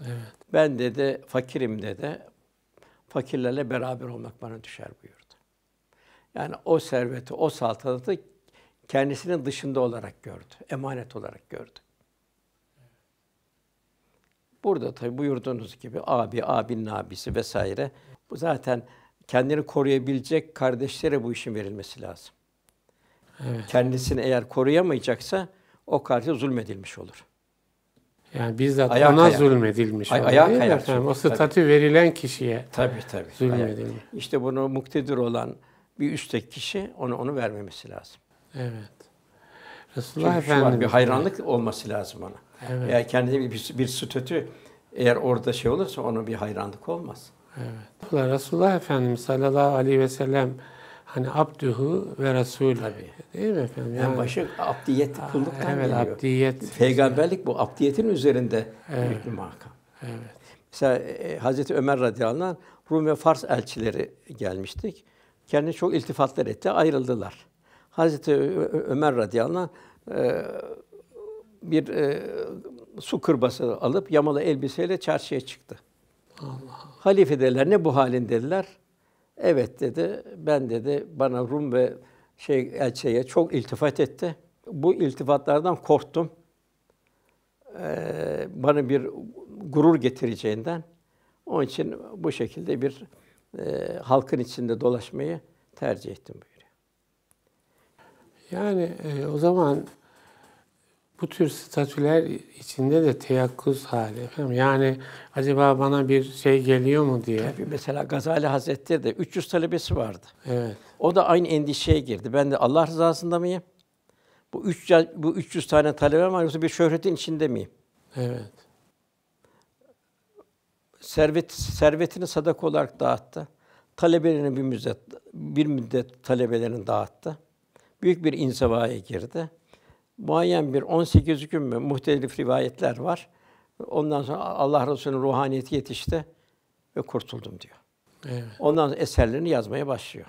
Evet. Ben dedi fakirim dedi fakirlerle beraber olmak bana düşer buyurdu. Yani o serveti, o saltanatı kendisinin dışında olarak gördü, emanet olarak gördü. Burada tabi buyurduğunuz gibi abi, abinin abisi vesaire. Bu zaten kendini koruyabilecek kardeşlere bu işin verilmesi lazım. Evet. Kendisini eğer koruyamayacaksa o kardeşe zulmedilmiş olur. Yani bizzat ayak ona ayak. zulmedilmiş. Ay, ayak kayar. Efendim. O statü tabii. verilen kişiye tabii, tabii. zulmedilmiş. İşte bunu muktedir olan bir üstteki kişi onu onu vermemesi lazım. Evet. Resulullah Çünkü Efendimiz bir hayranlık de. olması lazım ona. Evet. Eğer kendine bir, bir, bir statü eğer orada şey olursa ona bir hayranlık olmaz. Evet. Resulullah Efendimiz sallallahu aleyhi ve sellem Hani abdühü ve rasulü. Değil mi efendim? Yani, yani başı abdiyet kulluktan evet, geliyor. Abdiyet. Peygamberlik bu. Abdiyetin üzerinde evet. hükmü mahkam. Evet. Mesela e, Hazreti Ömer radıyallahu anh Rum ve Fars elçileri gelmiştik. Kendine çok iltifatlar etti, ayrıldılar. Hazreti Ömer radıyallahu anh e, bir e, su kırbası alıp yamalı elbiseyle çarşıya çıktı. Allah. Halife dediler, ne bu halin dediler. Evet dedi. Ben dedi bana Rum ve şey elçiye çok iltifat etti. Bu iltifatlardan korktum. Ee, bana bir gurur getireceğinden. Onun için bu şekilde bir e, halkın içinde dolaşmayı tercih ettim buyuruyor. Yani e, o zaman bu tür statüler içinde de teyakkuz hali efendim. Yani acaba bana bir şey geliyor mu diye. Tabii mesela Gazali Hazretleri de 300 talebesi vardı. Evet. O da aynı endişeye girdi. Ben de Allah rızasında mıyım? Bu 3 bu 300 tane talebe var yoksa bir şöhretin içinde miyim? Evet. Servet servetini sadaka olarak dağıttı. Talebelerini bir müddet bir müddet talebelerini dağıttı. Büyük bir inzivaya girdi muayyen bir 18 gün mü muhtelif rivayetler var. Ondan sonra Allah Resulü'nün ruhaniyeti yetişti ve kurtuldum diyor. Evet. Ondan sonra eserlerini yazmaya başlıyor.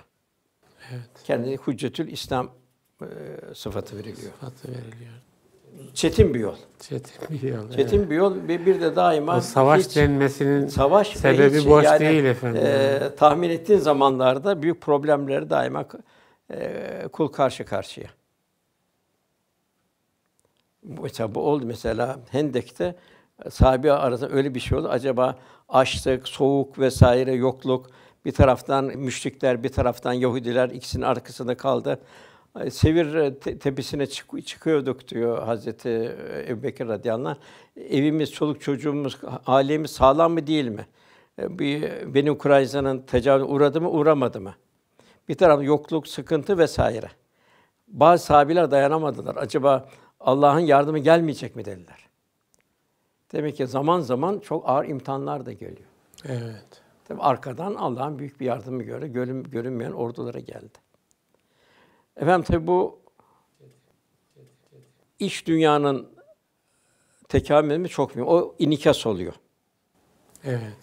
Evet. Kendine Hüccetül İslam e, sıfatı veriliyor. Sıfatı veriliyor. Çetin bir yol. Çetin bir yol. Çetin evet. bir yol ve bir de daima o savaş hiç, denmesinin savaş sebebi hiç, boş yani, değil efendim. E, tahmin ettiğin zamanlarda büyük problemleri daima e, kul karşı karşıya. Mesela bu oldu mesela Hendek'te sahabe arasında öyle bir şey oldu. Acaba açlık, soğuk vesaire yokluk bir taraftan müşrikler, bir taraftan Yahudiler ikisinin arkasında kaldı. Sevir e, tepesine çık- çıkıyorduk diyor Hazreti e, Ebubekir radıyallahu anh. Evimiz, çoluk çocuğumuz, ailemiz sağlam mı değil mi? E, bir benim Kurayza'nın tecavüz uğradı mı, uğramadı mı? Bir taraf yokluk, sıkıntı vesaire. Bazı sahabiler dayanamadılar. Acaba Allah'ın yardımı gelmeyecek mi dediler. Demek ki zaman zaman çok ağır imtihanlar da geliyor. Evet. Tabi arkadan Allah'ın büyük bir yardımı göre görün, görünmeyen ordulara geldi. Efendim tabi bu iş dünyanın mi çok mühim. O inikas oluyor. Evet.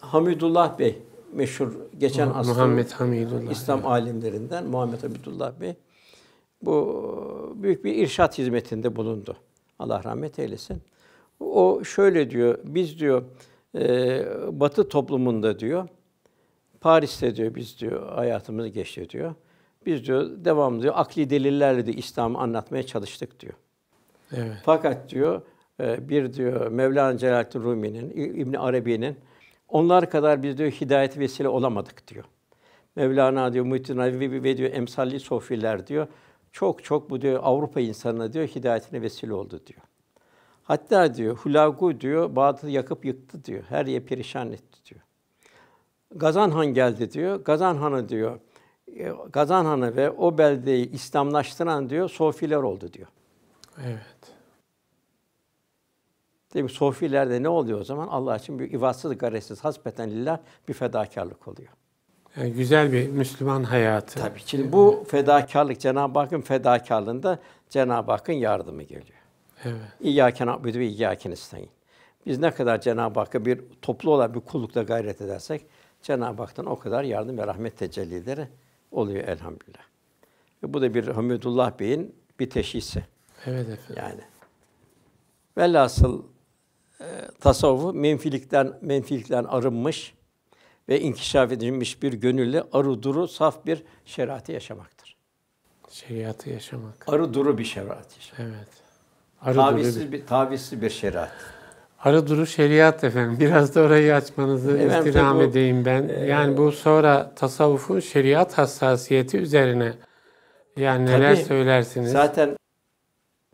Hamidullah Bey meşhur geçen asrın Muhammed Hamidullah. İslam evet. alimlerinden Muhammed Hamidullah Bey bu büyük bir irşat hizmetinde bulundu. Allah rahmet eylesin. O şöyle diyor, biz diyor e, Batı toplumunda diyor, Paris'te diyor biz diyor hayatımızı geçti diyor. Biz diyor devam diyor akli delillerle de İslam'ı anlatmaya çalıştık diyor. Evet. Fakat diyor e, bir diyor Mevlana Celaleddin Rumi'nin, İbn Arabi'nin onlar kadar biz diyor hidayet vesile olamadık diyor. Mevlana diyor Muhittin Arabi ve diyor emsalli sofiler diyor çok çok bu diyor Avrupa insanına diyor hidayetine vesile oldu diyor. Hatta diyor Hulagu diyor Bağdat'ı yakıp yıktı diyor. Her yeri perişan etti diyor. Gazan Han geldi diyor. Gazan Han'ı diyor e, Gazan Han'ı ve o beldeyi İslamlaştıran diyor Sofiler oldu diyor. Evet. Tabi Sofilerde ne oluyor o zaman? Allah için bir ivatsız, garesiz, hasbeten lillah bir fedakarlık oluyor. Yani güzel bir Müslüman hayatı. Tabii. Şimdi bu fedakarlık, Cenab-ı Hakk'ın fedakarlığında Cenab-ı Hakk'ın yardımı geliyor. Evet. İyyâke na'budu ve iyyâke nestaîn. Biz ne kadar Cenab-ı Hakk'a bir toplu olarak bir kullukla gayret edersek Cenab-ı Hak'tan o kadar yardım ve rahmet tecellileri oluyor elhamdülillah. Ve bu da bir Hamidullah Bey'in bir teşhisi. Evet efendim. Yani velhasıl e, tasavvuf menfilikten menfilikten arınmış ve inkişaf edilmiş bir gönülle arı duru saf bir şeriatı yaşamaktır. Şeriatı yaşamak. Arı duru bir şeriat yaşamak. Evet. Arı tavizsiz duru bir, tavizsiz bir şeriat. Arı duru şeriat efendim. Biraz da orayı açmanızı efendim, istirham bu, edeyim ben. E, yani bu sonra tasavvufun şeriat hassasiyeti üzerine yani neler söylersiniz? Zaten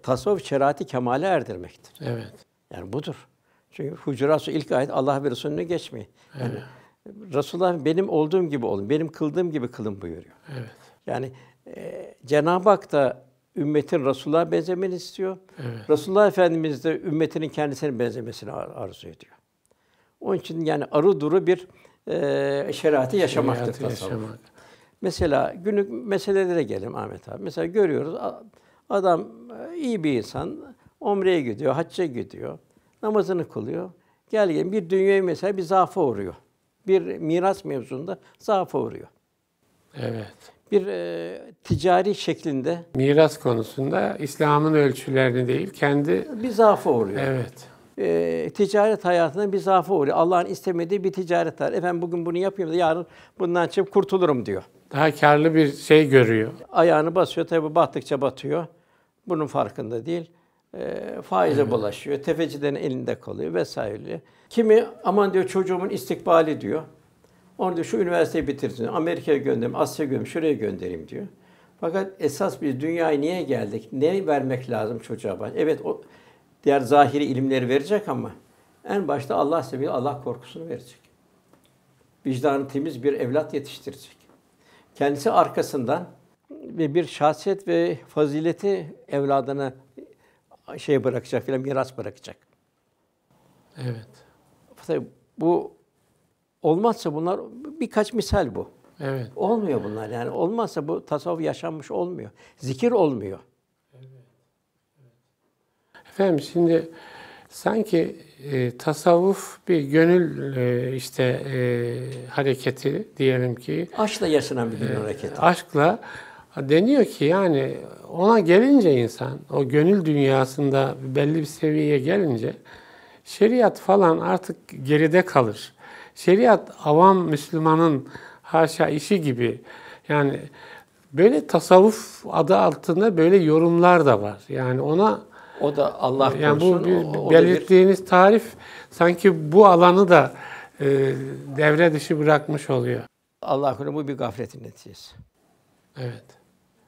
tasavvuf şeriatı kemale erdirmektir. Evet. Yani budur. Çünkü Hucurat ilk ayet Allah bir Resulüne geçmeyin. Yani evet. Resulullah benim olduğum gibi olun, benim kıldığım gibi kılın buyuruyor. Evet. Yani e, Cenab-ı Hak da ümmetin Resulullah'a benzemeni istiyor. Evet. Resulullah Efendimiz de ümmetinin kendisine benzemesini ar- arzu ediyor. Onun için yani arı duru bir e, şeriatı yaşamaktır şeriatı Yaşamak. Mesela günlük meselelere gelelim Ahmet abi. Mesela görüyoruz adam e, iyi bir insan, omreye gidiyor, hacca gidiyor, namazını kılıyor. Gel gel bir dünyaya mesela bir zaafa uğruyor bir miras mevzunda zaafa uğruyor. Evet. Bir e, ticari şeklinde. Miras konusunda İslam'ın ölçülerini değil, kendi... Bir zaafa uğruyor. Evet e, ticaret hayatında bir zaafa uğruyor. Allah'ın istemediği bir ticaret var. Efendim bugün bunu yapayım da yarın bundan çıkıp kurtulurum diyor. Daha karlı bir şey görüyor. Ayağını basıyor tabi battıkça batıyor. Bunun farkında değil. Ee, faize evet. bulaşıyor. Tefeciden elinde kalıyor vesaire. Kimi aman diyor çocuğumun istikbali diyor. Onu diyor şu üniversiteyi bitirsin. Amerika'ya göndereyim, Asya'ya göndereyim, şuraya göndereyim diyor. Fakat esas biz dünyaya niye geldik? Ne vermek lazım çocuğa? Baş? Evet o diğer zahiri ilimleri verecek ama en başta Allah sebebi Allah korkusunu verecek. Vicdanı temiz bir evlat yetiştirecek. Kendisi arkasından ve bir şahsiyet ve fazileti evladına şey bırakacak filan miras bırakacak. Evet. Tabii bu olmazsa bunlar birkaç misal bu. Evet. Olmuyor bunlar yani. Olmazsa bu tasavvuf yaşanmış olmuyor. Zikir olmuyor. Evet. Efendim şimdi sanki e, tasavvuf bir gönül e, işte e, hareketi diyelim ki aşkla yaşanan bir gönül e, hareketi. E, aşkla deniyor ki yani ona gelince insan, o gönül dünyasında belli bir seviyeye gelince şeriat falan artık geride kalır. Şeriat avam Müslümanın haşa işi gibi yani böyle tasavvuf adı altında böyle yorumlar da var. Yani ona o da Allah yani korusun. bu o, o belirttiğiniz bir... tarif sanki bu alanı da e, devre dışı bırakmış oluyor. Allah korusun bu bir gafletin neticesi. Evet.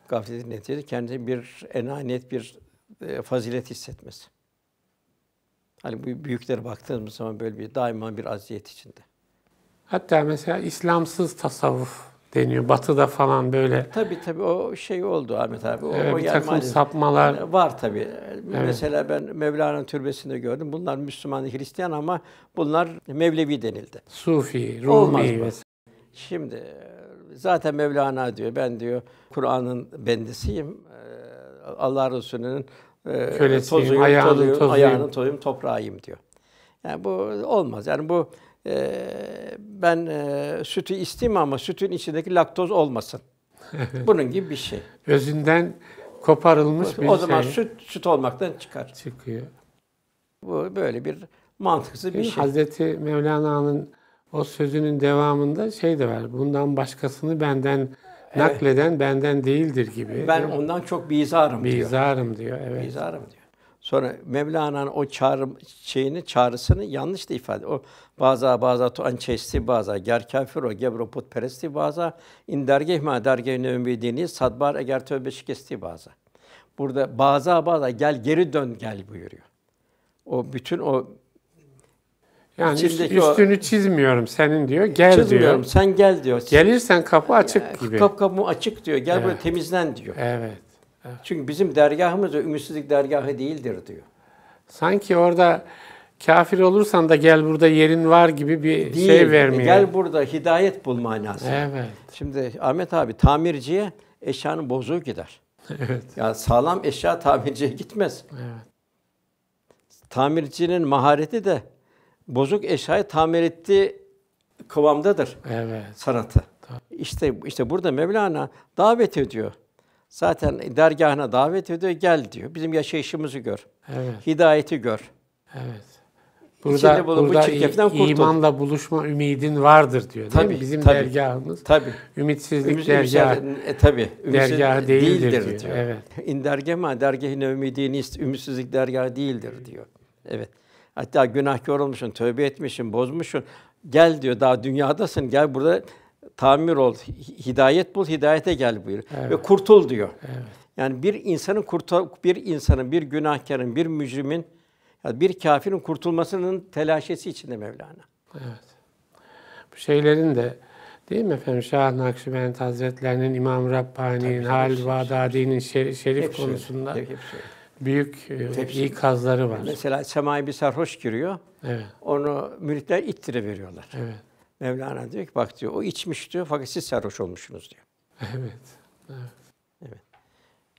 Gafletin neticesi kendisi bir enaniyet, bir e, fazilet hissetmesi. Hani bu büyüklere baktığımız zaman böyle bir daima bir aziyet içinde. Hatta mesela İslamsız tasavvuf deniyor. Batı'da falan böyle. Tabii tabii o şey oldu Ahmet abi. O, ee, o bir takım maalesef, sapmalar. Yani var tabii. Evet. Mesela ben Mevlana türbesinde gördüm. Bunlar Müslüman, Hristiyan ama bunlar Mevlevi denildi. Sufi, Rumi vesaire. Şimdi Zaten Mevlana diyor, ben diyor Kur'an'ın bendisiyim. Ee, Allah Resulü'nün e, tozuyum, ayağının, tozuyum, ayağının tozuyum, toprağıyım diyor. Yani bu olmaz. Yani bu e, ben e, sütü isteyeyim ama sütün içindeki laktoz olmasın. Bunun gibi bir şey. Özünden koparılmış bir şey. O zaman şey. süt süt olmaktan çıkar. Çıkıyor. Bu böyle bir mantıksız bir şey. Hazreti Mevlana'nın o sözünün devamında şey de var. Bundan başkasını benden evet. nakleden benden değildir gibi. Ben değil ondan çok bizarım diyor. Bizarım diyor. Evet. Bizarım diyor. Sonra Mevlana'nın o çağrı şeyini çağrısını yanlış da ifade. O baza baza tu ançesti baza ger kafir o gebro peresti baza in dergeh ma dergeh ne ümidini sadbar eger tövbe şikesti baza. Burada baza baza gel geri dön gel buyuruyor. O bütün o yani İçindeki üstünü o, çizmiyorum senin diyor. Gel diyor. Sen gel diyor. Gelirsen kapı açık ya, gibi. Kapı kapı açık diyor. Gel evet. buraya temizlen diyor. Evet. evet. Çünkü bizim dergahımız o ümitsizlik dergahı değildir diyor. Sanki orada kafir olursan da gel burada yerin var gibi bir şey Değil, şey vermiyor. Gel burada hidayet bul manası. Evet. Şimdi Ahmet abi tamirciye eşyanın bozuğu gider. Evet. Ya sağlam eşya tamirciye gitmez. Evet. Tamircinin mahareti de bozuk eşyayı tamir ettiği kıvamdadır evet. sanatı. İşte işte burada Mevlana davet ediyor. Zaten dergahına davet ediyor, gel diyor. Bizim yaşayışımızı gör. Evet. Hidayeti gör. Evet. Burada, burada bu çirkeften kurtul. imanla buluşma ümidin vardır diyor tabii, değil mi? Bizim tabii, dergahımız tabii. ümitsizlik Ümit, dergahı, e, tabii, dergahı değildir, değildir diyor. diyor. Evet. İn dergema dergahine ümidini, ümitsizlik dergahı değildir diyor. Evet. Hatta günahkar olmuşsun, tövbe etmişsin, bozmuşsun. Gel diyor daha dünyadasın. Gel burada tamir ol, hidayet bul, hidayete gel buyur evet. ve kurtul diyor. Evet. Yani bir insanın kurtul bir insanın bir günahkarın, bir mücrimin yani bir kafirin kurtulmasının telaşesi içinde Mevlana. Evet. Bu şeylerin de değil mi efendim Şah Nakşibend Hazretlerinin İmam Rabbani'nin Hal Bağdadi'nin şerif, şerif konusunda hep büyük e, Tepsi. ikazları var. Mesela semai bir sarhoş giriyor. Evet. Onu müritler ittire veriyorlar. Evet. Mevlana diyor ki bak diyor o içmiş diyor fakat siz sarhoş olmuşsunuz diyor. Evet. Evet. evet.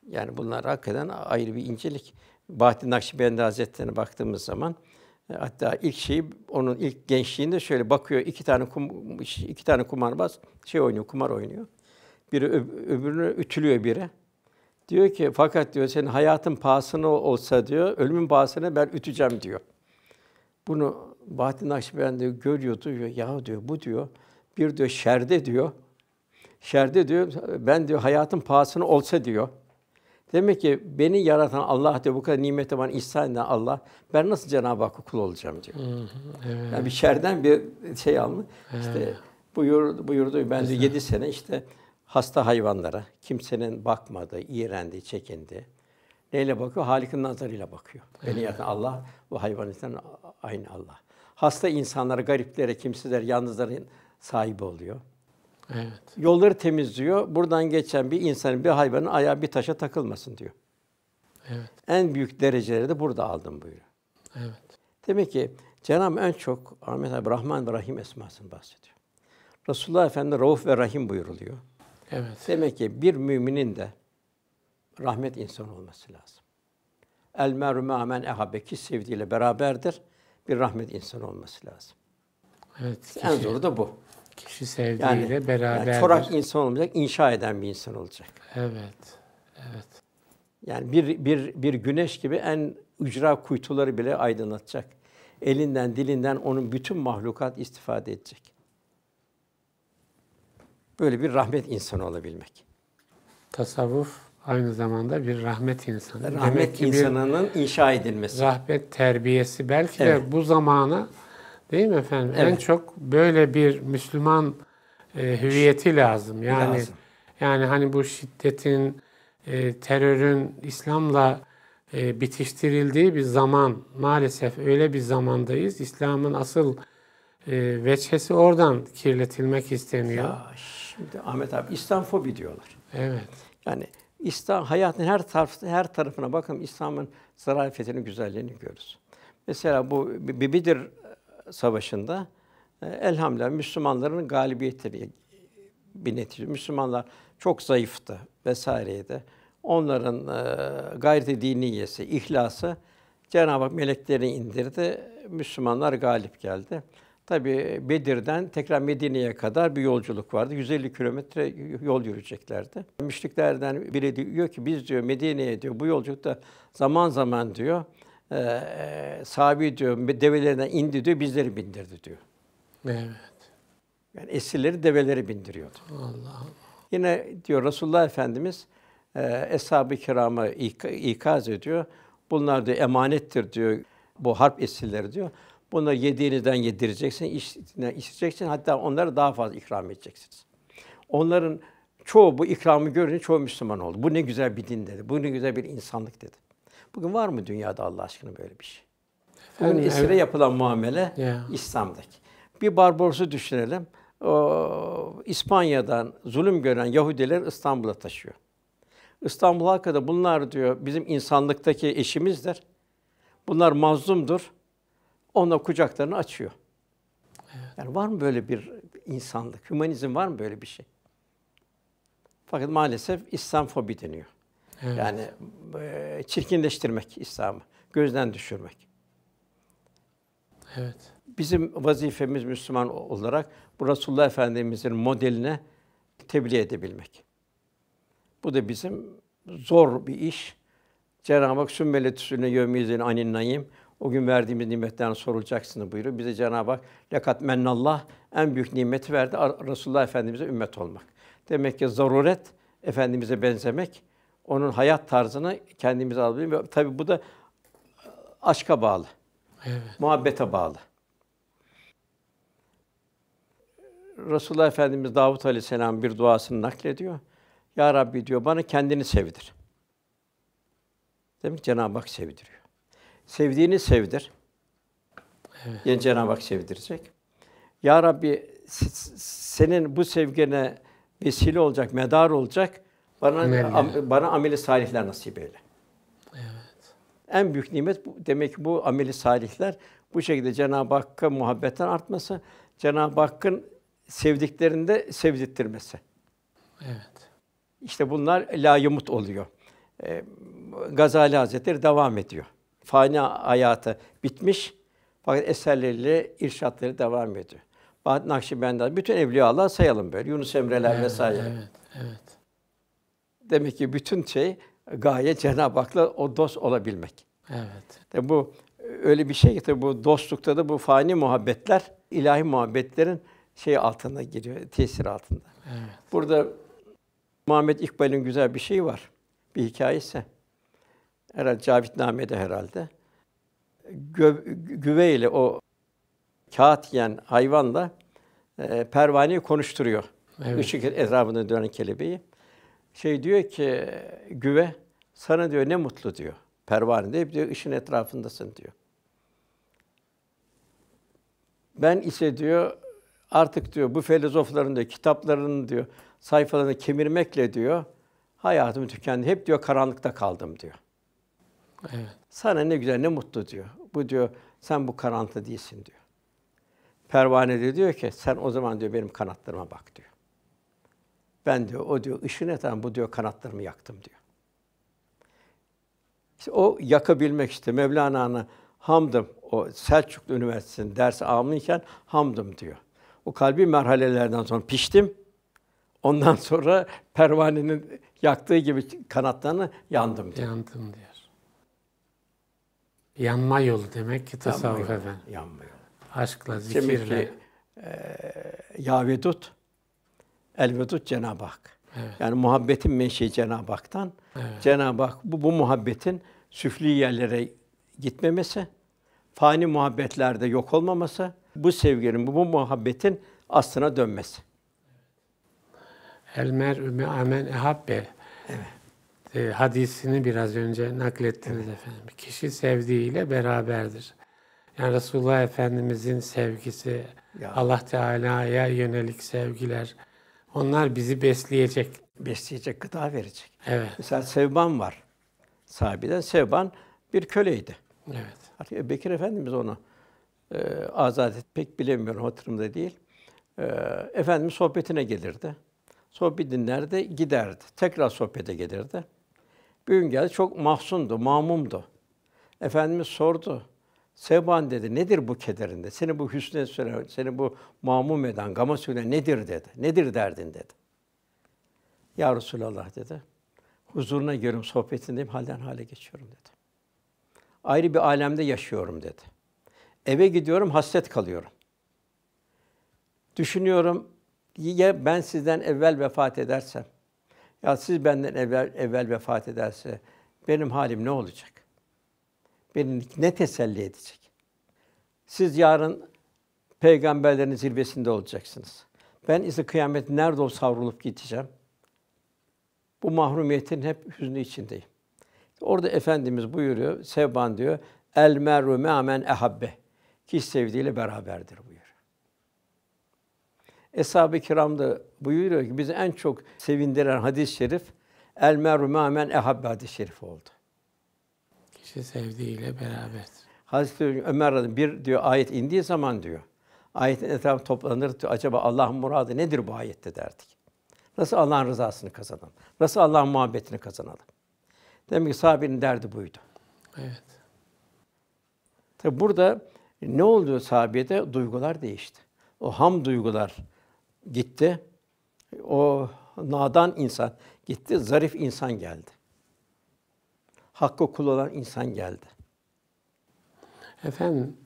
Yani bunlar hakikaten ayrı bir incelik. Bahattin Nakşibendi Hazretleri'ne baktığımız zaman e, hatta ilk şeyi onun ilk gençliğinde şöyle bakıyor iki tane kum, iki tane kumarbaz şey oynuyor, kumar oynuyor. Biri öbürünü ütülüyor biri. Diyor ki fakat diyor senin hayatın pahasına olsa diyor, ölümün pahasına ben üteceğim diyor. Bunu Bahattin Nakşibendi diyor, görüyor diyor, ya diyor bu diyor, bir diyor şerde diyor, şerde diyor, ben diyor hayatın pahasına olsa diyor. Demek ki beni yaratan Allah diyor, bu kadar nimeti bana ihsan eden Allah, ben nasıl Cenab-ı Hakk'a kul olacağım diyor. Evet. Yani bir şerden bir şey almış. Evet. İşte buyur, buyurdu, ben diyor yedi sene işte hasta hayvanlara, kimsenin bakmadığı, iğrendiği, çekindi. Neyle bakıyor? Halik'in nazarıyla bakıyor. Beni yaratan Allah, bu hayvanisten aynı Allah. Hasta insanlara, gariplere, kimsizlere, yalnızların sahibi oluyor. Evet. Yolları temizliyor. Buradan geçen bir insanın, bir hayvanın ayağı bir taşa takılmasın diyor. Evet. En büyük dereceleri de burada aldım buyuruyor. Evet. Demek ki Cenab-ı en çok Ahmet Rahman ve Rahim esmasını bahsediyor. Resulullah Efendimiz Rauf ve Rahim buyuruluyor. Evet. Demek ki bir müminin de rahmet insan olması lazım. El meru men ehabe ki sevdiğiyle beraberdir. Bir rahmet insan olması lazım. Evet. Kişi, en zoru da bu. Kişi sevdiğiyle yani, beraberdir. Yani çorak insan olmayacak, inşa eden bir insan olacak. Evet. Evet. Yani bir, bir, bir güneş gibi en ücra kuytuları bile aydınlatacak. Elinden, dilinden onun bütün mahlukat istifade edecek böyle bir rahmet insanı olabilmek. Tasavvuf aynı zamanda bir rahmet insanı. Rahmet Demek insanının inşa edilmesi. Rahmet terbiyesi belki evet. de bu zamana değil mi efendim? Evet. En çok böyle bir Müslüman e, hüviyeti lazım. Yani lazım. yani hani bu şiddetin, e, terörün İslam'la e, bitiştirildiği bir zaman maalesef öyle bir zamandayız. İslam'ın asıl e, veçhesi oradan kirletilmek isteniyor. Ya. Şimdi Ahmet abi İslamfobi diyorlar. Evet. Yani İslam hayatın her tarafı her tarafına bakın İslam'ın zarafetini, güzelliğini görürüz. Mesela bu Bibidir savaşında e, elhamdülillah Müslümanların galibiyetleri bir netice. Müslümanlar çok zayıftı vesaireydi. Onların e, gayreti diniyesi, ihlası Cenab-ı Hak melekleri indirdi. Müslümanlar galip geldi. Tabi Bedir'den tekrar Medine'ye kadar bir yolculuk vardı. 150 kilometre yol yürüyeceklerdi. Müşriklerden biri diyor ki biz diyor Medine'ye diyor bu yolculukta zaman zaman diyor e, e sahibi diyor develerine indi diyor bizleri bindirdi diyor. Evet. Yani esirleri develeri bindiriyordu. Allah Allah. Yine diyor Resulullah Efendimiz e, eshab-ı kirama ikaz ediyor. Bunlar diyor emanettir diyor bu harp esirleri diyor. Bunları yediğinizden yedireceksin, içtiğinden içeceksin. Hatta onlara daha fazla ikram edeceksiniz. Onların çoğu bu ikramı görünce çoğu Müslüman oldu. Bu ne güzel bir din dedi. Bu ne güzel bir insanlık dedi. Bugün var mı dünyada Allah aşkına böyle bir şey? Bugün yani, esire evet. yapılan muamele yeah. İslam'daki. Bir barbarosu düşünelim. O, İspanya'dan zulüm gören Yahudiler İstanbul'a taşıyor. İstanbul'a kadar bunlar diyor bizim insanlıktaki eşimizdir. Bunlar mazlumdur. Onlar kucaklarını açıyor. Evet. Yani var mı böyle bir insanlık? Hümanizm var mı böyle bir şey? Fakat maalesef İslam fobi deniyor. Evet. Yani e, çirkinleştirmek İslam'ı, gözden düşürmek. Evet. Bizim vazifemiz Müslüman olarak bu Resulullah Efendimizin modeline tebliğ edebilmek. Bu da bizim zor bir iş. Cenab-ı Hak sümmeletüsüne yevmizin anin nayim o gün verdiğimiz nimetlerden sorulacaksınız buyuruyor. Bize Cenab-ı Hak lekat mennallah en büyük nimeti verdi Resulullah Efendimize ümmet olmak. Demek ki zaruret efendimize benzemek, onun hayat tarzını kendimize alabilmek. Tabii bu da e, aşka bağlı. Evet. Muhabbete bağlı. Resulullah Efendimiz Davut Aleyhisselam bir duasını naklediyor. Ya Rabbi diyor bana kendini sevdir. Demek Cenab-ı Hak sevdiriyor. Sevdiğini sevdir. Evet. Yani Cenab-ı Hak sevdirecek. Ya Rabbi senin bu sevgine vesile olacak, medar olacak. Bana am, bana ameli salihler nasip eyle. Evet. En büyük nimet bu. Demek ki bu ameli salihler bu şekilde Cenab-ı Hakk'a muhabbetten artması, Cenab-ı Hakk'ın sevdiklerinde de Evet. İşte bunlar la yumut oluyor. Ee, Gazali Hazretleri devam ediyor fani hayatı bitmiş fakat eserleriyle irşatları devam ediyor. Bahat Nakşibendi, bütün evliya Allah sayalım böyle. Yunus Emre'ler evet, vesaire. Evet, evet. Demek ki bütün şey gaye Cenab-ı Hak'la o dost olabilmek. Evet. De bu öyle bir şey ki bu dostlukta da bu fani muhabbetler ilahi muhabbetlerin şey altında giriyor, tesir altında. Evet. Burada Muhammed İkbal'in güzel bir şeyi var. Bir hikayesi herhalde Cavitname'de herhalde. Gö, güveyle o kağıt yiyen hayvanla e, pervaneyi konuşturuyor. Evet. Işık etrafında dönen kelebeği. Şey diyor ki güve sana diyor ne mutlu diyor. Pervane de diyor ışın etrafındasın diyor. Ben ise diyor artık diyor bu filozofların diyor kitaplarının diyor sayfalarını kemirmekle diyor hayatım tükendi. Hep diyor karanlıkta kaldım diyor. Evet. Sana ne güzel ne mutlu diyor. Bu diyor sen bu karanlıkta değilsin diyor. Pervane de diyor ki sen o zaman diyor benim kanatlarıma bak diyor. Ben diyor o diyor ışın eten bu diyor kanatlarımı yaktım diyor. İşte o yakabilmek işte Mevlana'nın hamdım o Selçuklu Üniversitesi'nin ders almayken hamdım diyor. O kalbi merhalelerden sonra piştim. Ondan sonra pervanenin yaktığı gibi kanatlarını yandım diyor. Yandım diyor. Yanma yolu demek ki tasavvuf yanma efendim. Yanma yolu. Aşkla, zikirle. Demek ki e, ya Cenab-ı Hak. Evet. Yani muhabbetin menşei Cenab-ı Hak'tan. Evet. Cenab-ı Hak bu, bu muhabbetin süfli yerlere gitmemesi, fani muhabbetlerde yok olmaması, bu sevginin, bu, bu muhabbetin aslına dönmesi. El mer'ü amen ehabbe. Evet e, hadisini biraz önce naklettiniz evet. efendim. Kişi sevdiğiyle beraberdir. Yani Resulullah Efendimizin sevgisi, ya. Allah Teala'ya yönelik sevgiler onlar bizi besleyecek. Besleyecek, gıda verecek. Evet. Mesela Sevban var. Sahabeden Sevban bir köleydi. Evet. Artık Bekir Efendimiz onu e, azat et pek bilemiyorum hatırımda değil. E, Efendimiz sohbetine gelirdi. sohbet dinlerdi, giderdi. Tekrar sohbete gelirdi. Bir gün geldi, çok mahsundu mamumdu. Efendimiz sordu. Seban dedi, nedir bu kederinde? Seni bu hüsne süren, seni bu mamum eden, gama süren nedir dedi. Nedir derdin dedi. Ya Resulallah dedi. Huzuruna giriyorum, sohbetindeyim, halden hale geçiyorum dedi. Ayrı bir alemde yaşıyorum dedi. Eve gidiyorum, hasret kalıyorum. Düşünüyorum, ya ben sizden evvel vefat edersem, ya siz benden evvel, evvel vefat ederse benim halim ne olacak? Beni ne teselli edecek? Siz yarın peygamberlerin zirvesinde olacaksınız. Ben ise kıyamet nerede o savrulup gideceğim? Bu mahrumiyetin hep hüznü içindeyim. Orada Efendimiz buyuruyor, Sevban diyor, El meru me'amen ehabbe. Ki sevdiğiyle beraberdir buyuruyor. Eshab-ı kiram da buyuruyor ki bizi en çok sevindiren hadis-i şerif el meru mamen ehabbe hadis-i şerif oldu. Kişi sevdiğiyle beraber. Hazreti Ömer radıyallahu bir diyor ayet indiği zaman diyor. Ayetin etrafı toplanır diyor. Acaba Allah'ın muradı nedir bu ayette derdik. Nasıl Allah'ın rızasını kazanalım? Nasıl Allah'ın muhabbetini kazanalım? Demek ki sahabenin derdi buydu. Evet. Tabi burada ne oldu sahabiyede? Duygular değişti. O ham duygular gitti. O nadan insan gitti, zarif insan geldi. Hakkı kul olan insan geldi. Efendim,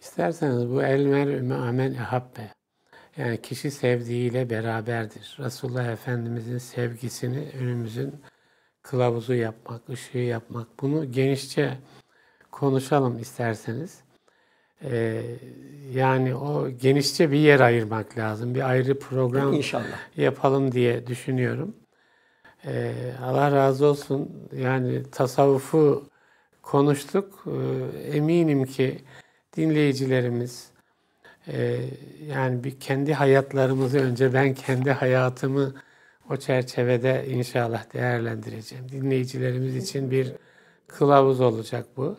isterseniz bu elmer ümmâmen ehabbe. Yani kişi sevdiğiyle beraberdir. Resulullah Efendimizin sevgisini önümüzün kılavuzu yapmak, ışığı yapmak. Bunu genişçe konuşalım isterseniz. Ee, yani o genişçe bir yer ayırmak lazım. Bir ayrı program İnşallah. yapalım diye düşünüyorum. Ee, Allah razı olsun. Yani tasavvufu konuştuk. Ee, eminim ki dinleyicilerimiz e, yani bir kendi hayatlarımızı önce ben kendi hayatımı o çerçevede inşallah değerlendireceğim. Dinleyicilerimiz için bir kılavuz olacak bu.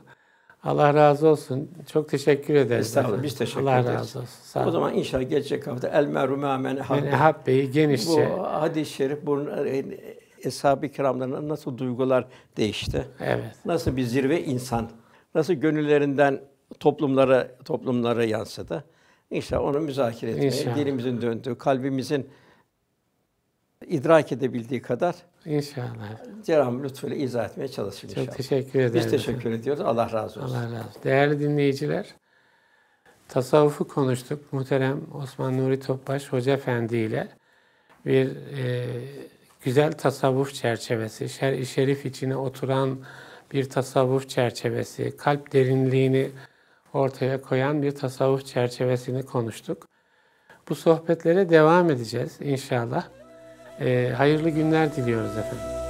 Allah razı olsun. Çok teşekkür ederiz. Estağfurullah. Biz teşekkür Allah ederiz. Allah razı olsun. Sağ olun. o zaman inşallah gelecek hafta El merhume men habbeyi genişçe. Bu hadis-i şerif bunun e, eshab-ı kiramların nasıl duygular değişti? Evet. Nasıl bir zirve insan? Nasıl gönüllerinden toplumlara toplumlara yansıdı? İnşallah onu müzakere etmeye, inşallah. dilimizin döndüğü, kalbimizin idrak edebildiği kadar İnşallah. Cenab-ı lütfuyla izah etmeye çalışın inşallah. Çok teşekkür ederiz. Biz teşekkür ediyoruz. Allah razı olsun. Allah razı olsun. Değerli dinleyiciler, tasavvufu konuştuk. Muhterem Osman Nuri Topbaş Hoca Efendi ile bir e, güzel tasavvuf çerçevesi, şer-i şerif içine oturan bir tasavvuf çerçevesi, kalp derinliğini ortaya koyan bir tasavvuf çerçevesini konuştuk. Bu sohbetlere devam edeceğiz inşallah. Ee, hayırlı günler diliyoruz efendim.